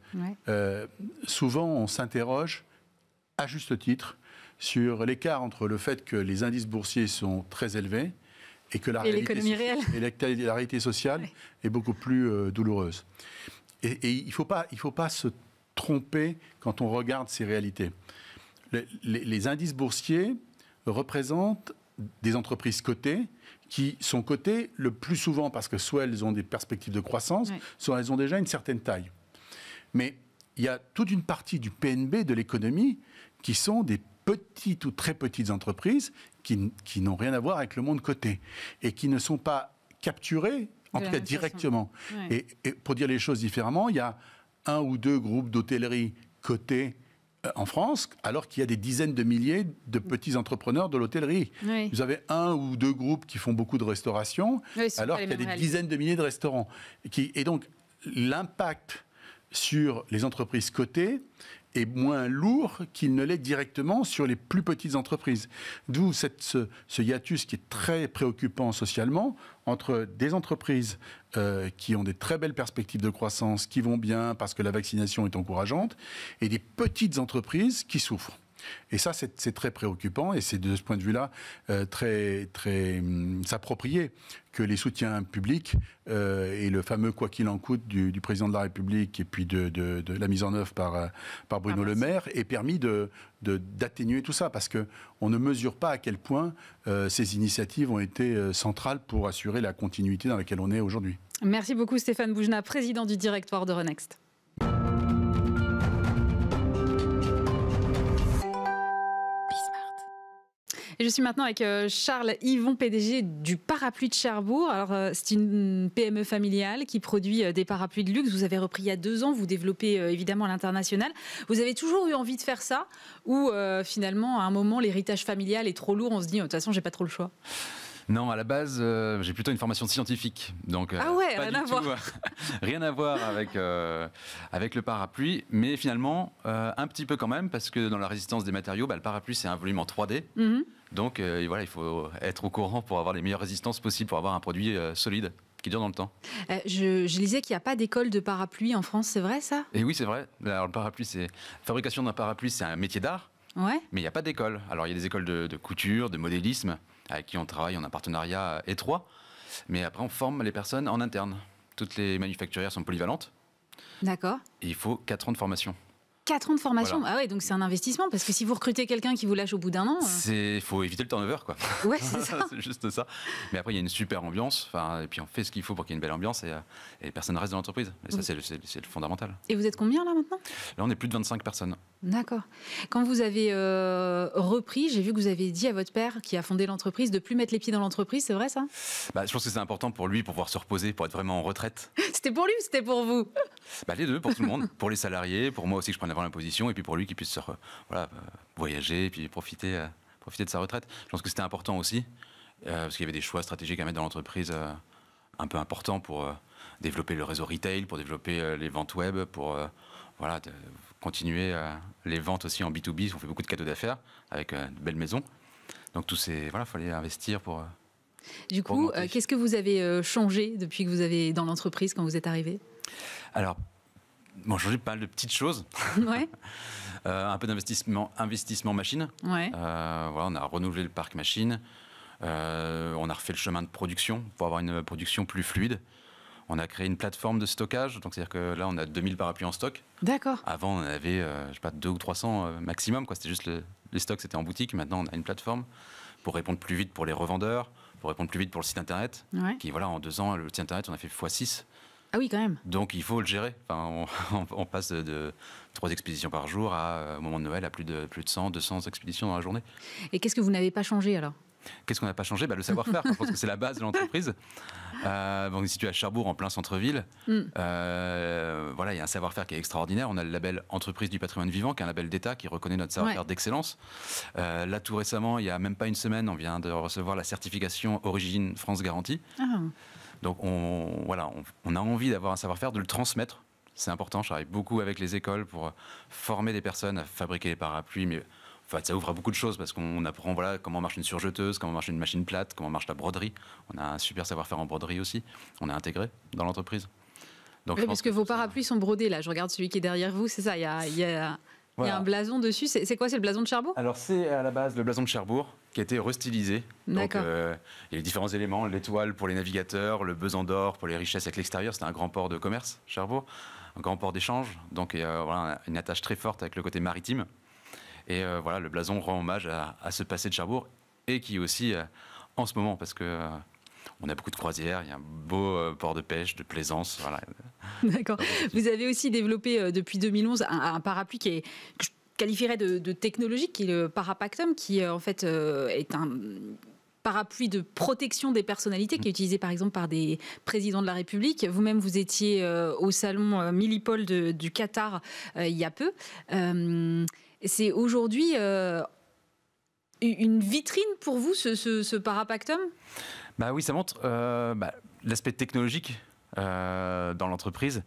souvent on s'interroge, à juste titre, sur l'écart entre le fait que les indices boursiers sont très élevés et que la, et réalité, Et sociale est beaucoup plus euh, douloureuse. Et, il ne faut, pas, il faut pas se tromper quand on regarde ces réalités. Les, indices boursiers représentent des entreprises cotées qui sont cotées le plus souvent parce que soit elles ont des perspectives de croissance, soit elles ont déjà une certaine taille. Mais il y a toute une partie du PNB de l'économie qui sont des petites ou très petites entreprises qui, n'ont rien à voir avec le monde coté et qui ne sont pas capturées, en tout cas directement. Et, pour dire les choses différemment, il y a un ou deux groupes d'hôtellerie cotés euh, en France, alors qu'il y a des dizaines de milliers de petits entrepreneurs de l'hôtellerie. Vous avez un ou deux groupes qui font beaucoup de restauration, alors qu'il y a des dizaines de milliers de restaurants. qui, et donc, l'impact sur les entreprises cotées est moins lourd qu'il ne l'est directement sur les plus petites entreprises. D'où ce, hiatus qui est très préoccupant socialement entre des entreprises euh, qui ont des très belles perspectives de croissance, qui vont bien parce que la vaccination est encourageante, et des petites entreprises qui souffrent. Et ça, c'est très préoccupant et c'est de ce point de vue-là euh, très, très hum, s'approprier que les soutiens publics euh, et le fameux quoi qu'il en coûte du, président de la République et puis de, la mise en œuvre par, euh, par Bruno ah, Le Maire aient permis d'atténuer tout ça parce que on ne mesure pas à quel point ces initiatives ont été centrales pour assurer la continuité dans laquelle on est aujourd'hui. Merci beaucoup Stéphane Boujna, président du directoire de Renext. je suis maintenant avec euh, Charles Yvon, PDG du Parapluie de Cherbourg. Alors, euh, c'est une PME familiale qui produit euh, des parapluies de luxe. Vous avez repris il y a deux ans, vous développez évidemment à l'international. Vous avez toujours eu envie de faire ça ou finalement, à un moment, l'héritage familial est trop lourd On se dit, oh, de toute façon, j'ai pas trop le choix. Non, à la base, j'ai plutôt une formation scientifique. Donc, ah ouais, rien, à voir. rien à voir avec, avec le parapluie, mais finalement, un petit peu quand même, parce que dans la résistance des matériaux, bah, le parapluie, c'est un volume en 3D. Donc euh, voilà, il faut être au courant pour avoir les meilleures résistances possibles, pour avoir un produit euh, solide qui dure dans le temps. Euh, je, je, lisais qu'il n'y a pas d'école de parapluie en France, c'est vrai ça Et eh oui, c'est vrai. Alors, le parapluie, c'est fabrication d'un parapluie, c'est un métier d'art. Mais il n'y a pas d'école. Alors il y a des écoles de, couture, de modélisme, avec qui on travaille en un partenariat étroit. Mais après, on forme les personnes en interne. Toutes les manufacturières sont polyvalentes. D'accord. Et il faut 4 ans de formation. 4 ans de formation Ah ouais, donc c'est un investissement, parce que si vous recrutez quelqu'un qui vous lâche au bout d'un an... Euh, il faut éviter le turnover, quoi. Ouais, c'est ça. c'est juste ça. Mais après, il y a une super ambiance, et puis on fait ce qu'il faut pour qu'il y ait une belle ambiance, et, euh, et personne ne reste dans l'entreprise. Et ça, c'est le, le, fondamental. Et vous êtes combien, là, maintenant Là, on est plus de 25 personnes. D'accord. Quand vous avez euh, repris, j'ai vu que vous avez dit à votre père, qui a fondé l'entreprise, de plus mettre les pieds dans l'entreprise, c'est vrai ça bah, Je pense que c'est important pour lui, pour pouvoir se reposer, pour être vraiment en retraite. c'était pour lui ou c'était pour vous bah, Les deux, pour tout le monde, pour les salariés, pour moi aussi que je prenne avant l'imposition position, et puis pour lui qui puisse se, euh, voyager, et puis profiter, euh, profiter de sa retraite. Je pense que c'était important aussi, parce qu'il y avait des choix stratégiques à mettre dans l'entreprise un peu importants pour développer le réseau retail, pour développer les ventes web, pour voilà, continuer euh, les ventes aussi en B2B. On fait beaucoup de cadeaux d'affaires avec euh, de belles maisons. Donc, tout ces, voilà, il fallait investir pour. Euh, du coup, qu'est-ce que vous avez changé depuis que vous avez dans l'entreprise quand vous êtes arrivé Alors, bon, changé pas mal de petites choses. Ouais. un peu d'investissement, investissement machine. Ouais. voilà, on a renouvelé le parc machine. on a refait le chemin de production pour avoir une production plus fluide. On a créé une plateforme de stockage, donc c'est-à-dire que là, on a 2000 parapluies en stock. D'accord. Avant, on avait, euh, je sais pas, 200 ou 300 euh, maximum, C'était juste les stocks, c'était en boutique. Maintenant, on a une plateforme pour répondre plus vite pour les revendeurs, pour répondre plus vite pour le site internet, qui, voilà, en deux ans, le site internet, on a fait x6. Ah oui, quand même. Donc il faut le gérer. Enfin, on, passe de, trois expéditions par jour à, euh, au moment de Noël à plus de, plus de 100, 200 expéditions dans la journée. Et qu'est-ce que vous n'avez pas changé alors Qu'est-ce qu'on n'a pas changé bah, Le savoir-faire. je que c'est la base de l'entreprise. Euh, on est situé à Cherbourg, en plein centre-ville. Mm. Euh, voilà, il y a un savoir-faire qui est extraordinaire. On a le label Entreprise du patrimoine vivant, qui est un label d'État qui reconnaît notre savoir-faire d'excellence. Euh, là, tout récemment, il n'y a même pas une semaine, on vient de recevoir la certification Origine France Garantie. Ah. Donc, on, voilà, on, a envie d'avoir un savoir-faire, de le transmettre. C'est important. Je travaille beaucoup avec les écoles pour former des personnes à fabriquer les parapluies, mais ça ouvre beaucoup de choses parce qu'on apprend comment marche une surjeteuse, comment marche une machine plate, comment marche la broderie. On a un super savoir-faire en broderie aussi. On est intégré dans l'entreprise. oui, parce que, vos parapluies sont brodés là. Je regarde celui qui est derrière vous, c'est ça. Il y a, un blason dessus. C'est quoi C'est le blason de Cherbourg Alors, c'est à la base le blason de Cherbourg qui a été restylisé. Donc, euh, il y a les différents éléments l'étoile pour les navigateurs, le besan d'or pour les richesses avec l'extérieur. C'était un grand port de commerce, Cherbourg, un grand port d'échange. Donc, il y a, voilà, une attache très forte avec le côté maritime. Et euh, voilà, le blason rend hommage à, ce passé de Cherbourg et qui aussi euh, en ce moment parce que euh, on a beaucoup de croisières, il y a un beau port de pêche, de plaisance. D'accord. Vous avez aussi développé depuis 2011 un, parapluie qui est, que je qualifierais de, technologique, qui est le parapactum, qui en fait est un parapluie de protection des personnalités qui est mm. utilisé par exemple par des présidents de la République. Vous-même, vous étiez au salon Millipol du Qatar il y a peu. C'est aujourd'hui euh, une vitrine pour vous, ce, parapactum Bah oui, ça montre euh, bah, l'aspect technologique euh, dans l'entreprise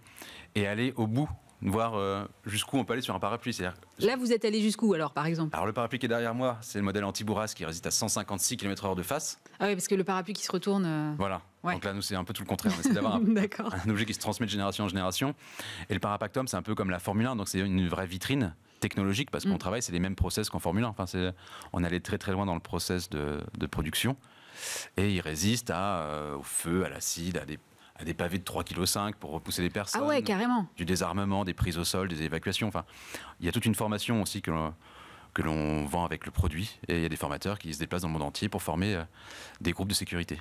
et aller au bout voir jusqu'où on peut aller sur un parapluie. cest Là, vous êtes allé jusqu'où alors, par exemple Alors, le parapluie qui est derrière moi, c'est le modèle anti bourras qui résiste à 156 km/h de face. Ah oui, parce que le parapluie qui se retourne. Voilà. Donc là, nous, c'est un peu tout le contraire. On essaie d'avoir un, objet qui se transmet de génération en génération. Et le parapactum, c'est un peu comme la Formule 1, donc c'est une vraie vitrine technologique parce qu'on mm. travaille, c'est les mêmes process qu'en Formule 1. Enfin, on allait très très loin dans le process de, production et il résiste à, euh, au feu, à l'acide, à des, pavés de 3,5 kg pour repousser les personnes. Ah ouais, carrément. Du désarmement, des prises au sol, des évacuations. Enfin, il y a toute une formation aussi que l'on que l'on vend avec le produit. Et il y a des formateurs qui se déplacent dans le monde entier pour former euh, des groupes de sécurité.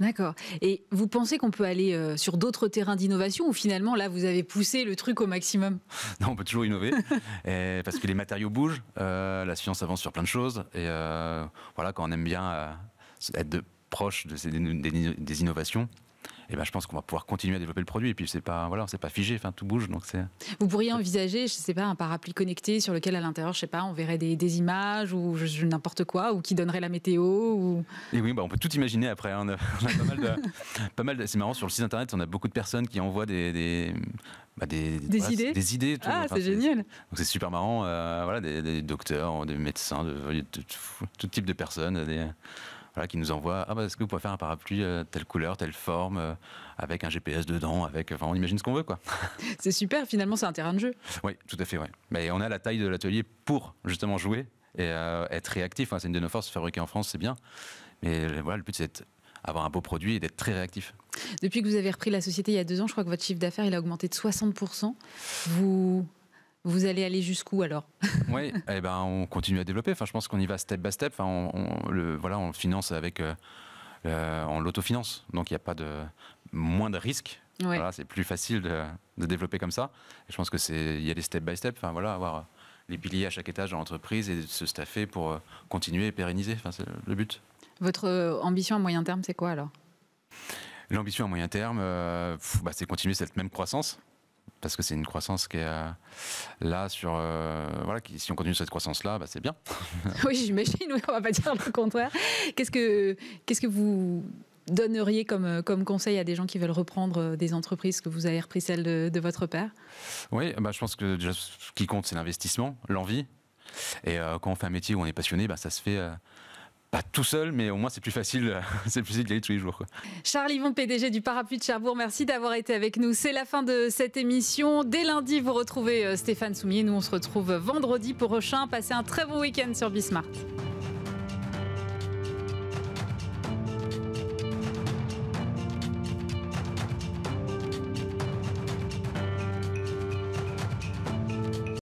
D'accord. Et vous pensez qu'on peut aller euh, sur d'autres terrains d'innovation ou finalement là vous avez poussé le truc au maximum Non, on peut toujours innover parce que les matériaux bougent, euh, la science avance sur plein de choses et euh, voilà quand on aime bien être de, proche de, des, innovations, eh ben, je pense qu'on va pouvoir continuer à développer le produit. Et puis, c'est pas, voilà, c'est pas figé, enfin, tout bouge. Donc c'est... Vous pourriez envisager, je sais pas, un parapluie connecté sur lequel, à l'intérieur, je sais pas, on verrait des, images ou je, n'importe quoi, ou qui donnerait la météo. Ou... Et oui, bah, on peut tout imaginer après. Hein. pas mal, c'est marrant, sur le site internet, on a beaucoup de personnes qui envoient des, des... Bah, des, idées. Des idées ah, c'est, génial. Donc c'est super marrant. Euh, voilà, des, docteurs, des médecins, de, tout type de personnes. Des, qui nous envoie ah bah, est-ce que vous pouvez faire un parapluie de euh, telle couleur, telle forme, euh, avec un GPS dedans, avec enfin on imagine ce qu'on veut quoi. c'est super finalement c'est un terrain de jeu. Oui tout à fait oui Mais on a la taille de l'atelier pour justement jouer et euh, être réactif. Hein. C'est une de nos forces fabriquer en France c'est bien, mais voilà le but c'est avoir un beau produit et d'être très réactif. Depuis que vous avez repris la société il y a deux ans, je crois que votre chiffre d'affaires il a augmenté de 60%. Vous vous allez aller jusqu'où alors Oui, eh ben, on continue à développer. Enfin, je pense qu'on y va step by step. on, le, voilà, on finance avec, euh, euh, on l'autofinance. Donc il n'y a pas de moins de risques. c'est plus facile de, développer comme ça. je pense que c'est, y a les step by step. Enfin voilà, avoir euh, les piliers à chaque étage dans l'entreprise et se staffer pour continuer et pérenniser. Enfin, c'est le but. Votre ambition à moyen terme, c'est quoi alors L'ambition à moyen terme, bah, c'est continuer cette même croissance parce que c'est une croissance qui est euh, là sur euh, voilà si on continue cette croissance là bah, c'est bien oui j'imagine oui, on va pas dire le contraire qu'est-ce que qu'est-ce que vous donneriez comme, euh, comme conseil à des gens qui veulent reprendre des entreprises que vous avez repris celles de, votre père Oui, bah, je pense que ce qui compte, c'est l'investissement, l'envie. Et quand on fait un métier où on est passionné, bah, ça se fait pas tout seul, mais au moins c'est plus facile, euh, c'est plus tous les jours. Charles Yvon, PDG du Parapluie de Cherbourg, merci d'avoir été avec nous. C'est la fin de cette émission. Dès lundi, vous retrouvez euh, Stéphane Soumier. Nous, on se retrouve vendredi pour prochain. Passez un très bon week-end sur Bismarck.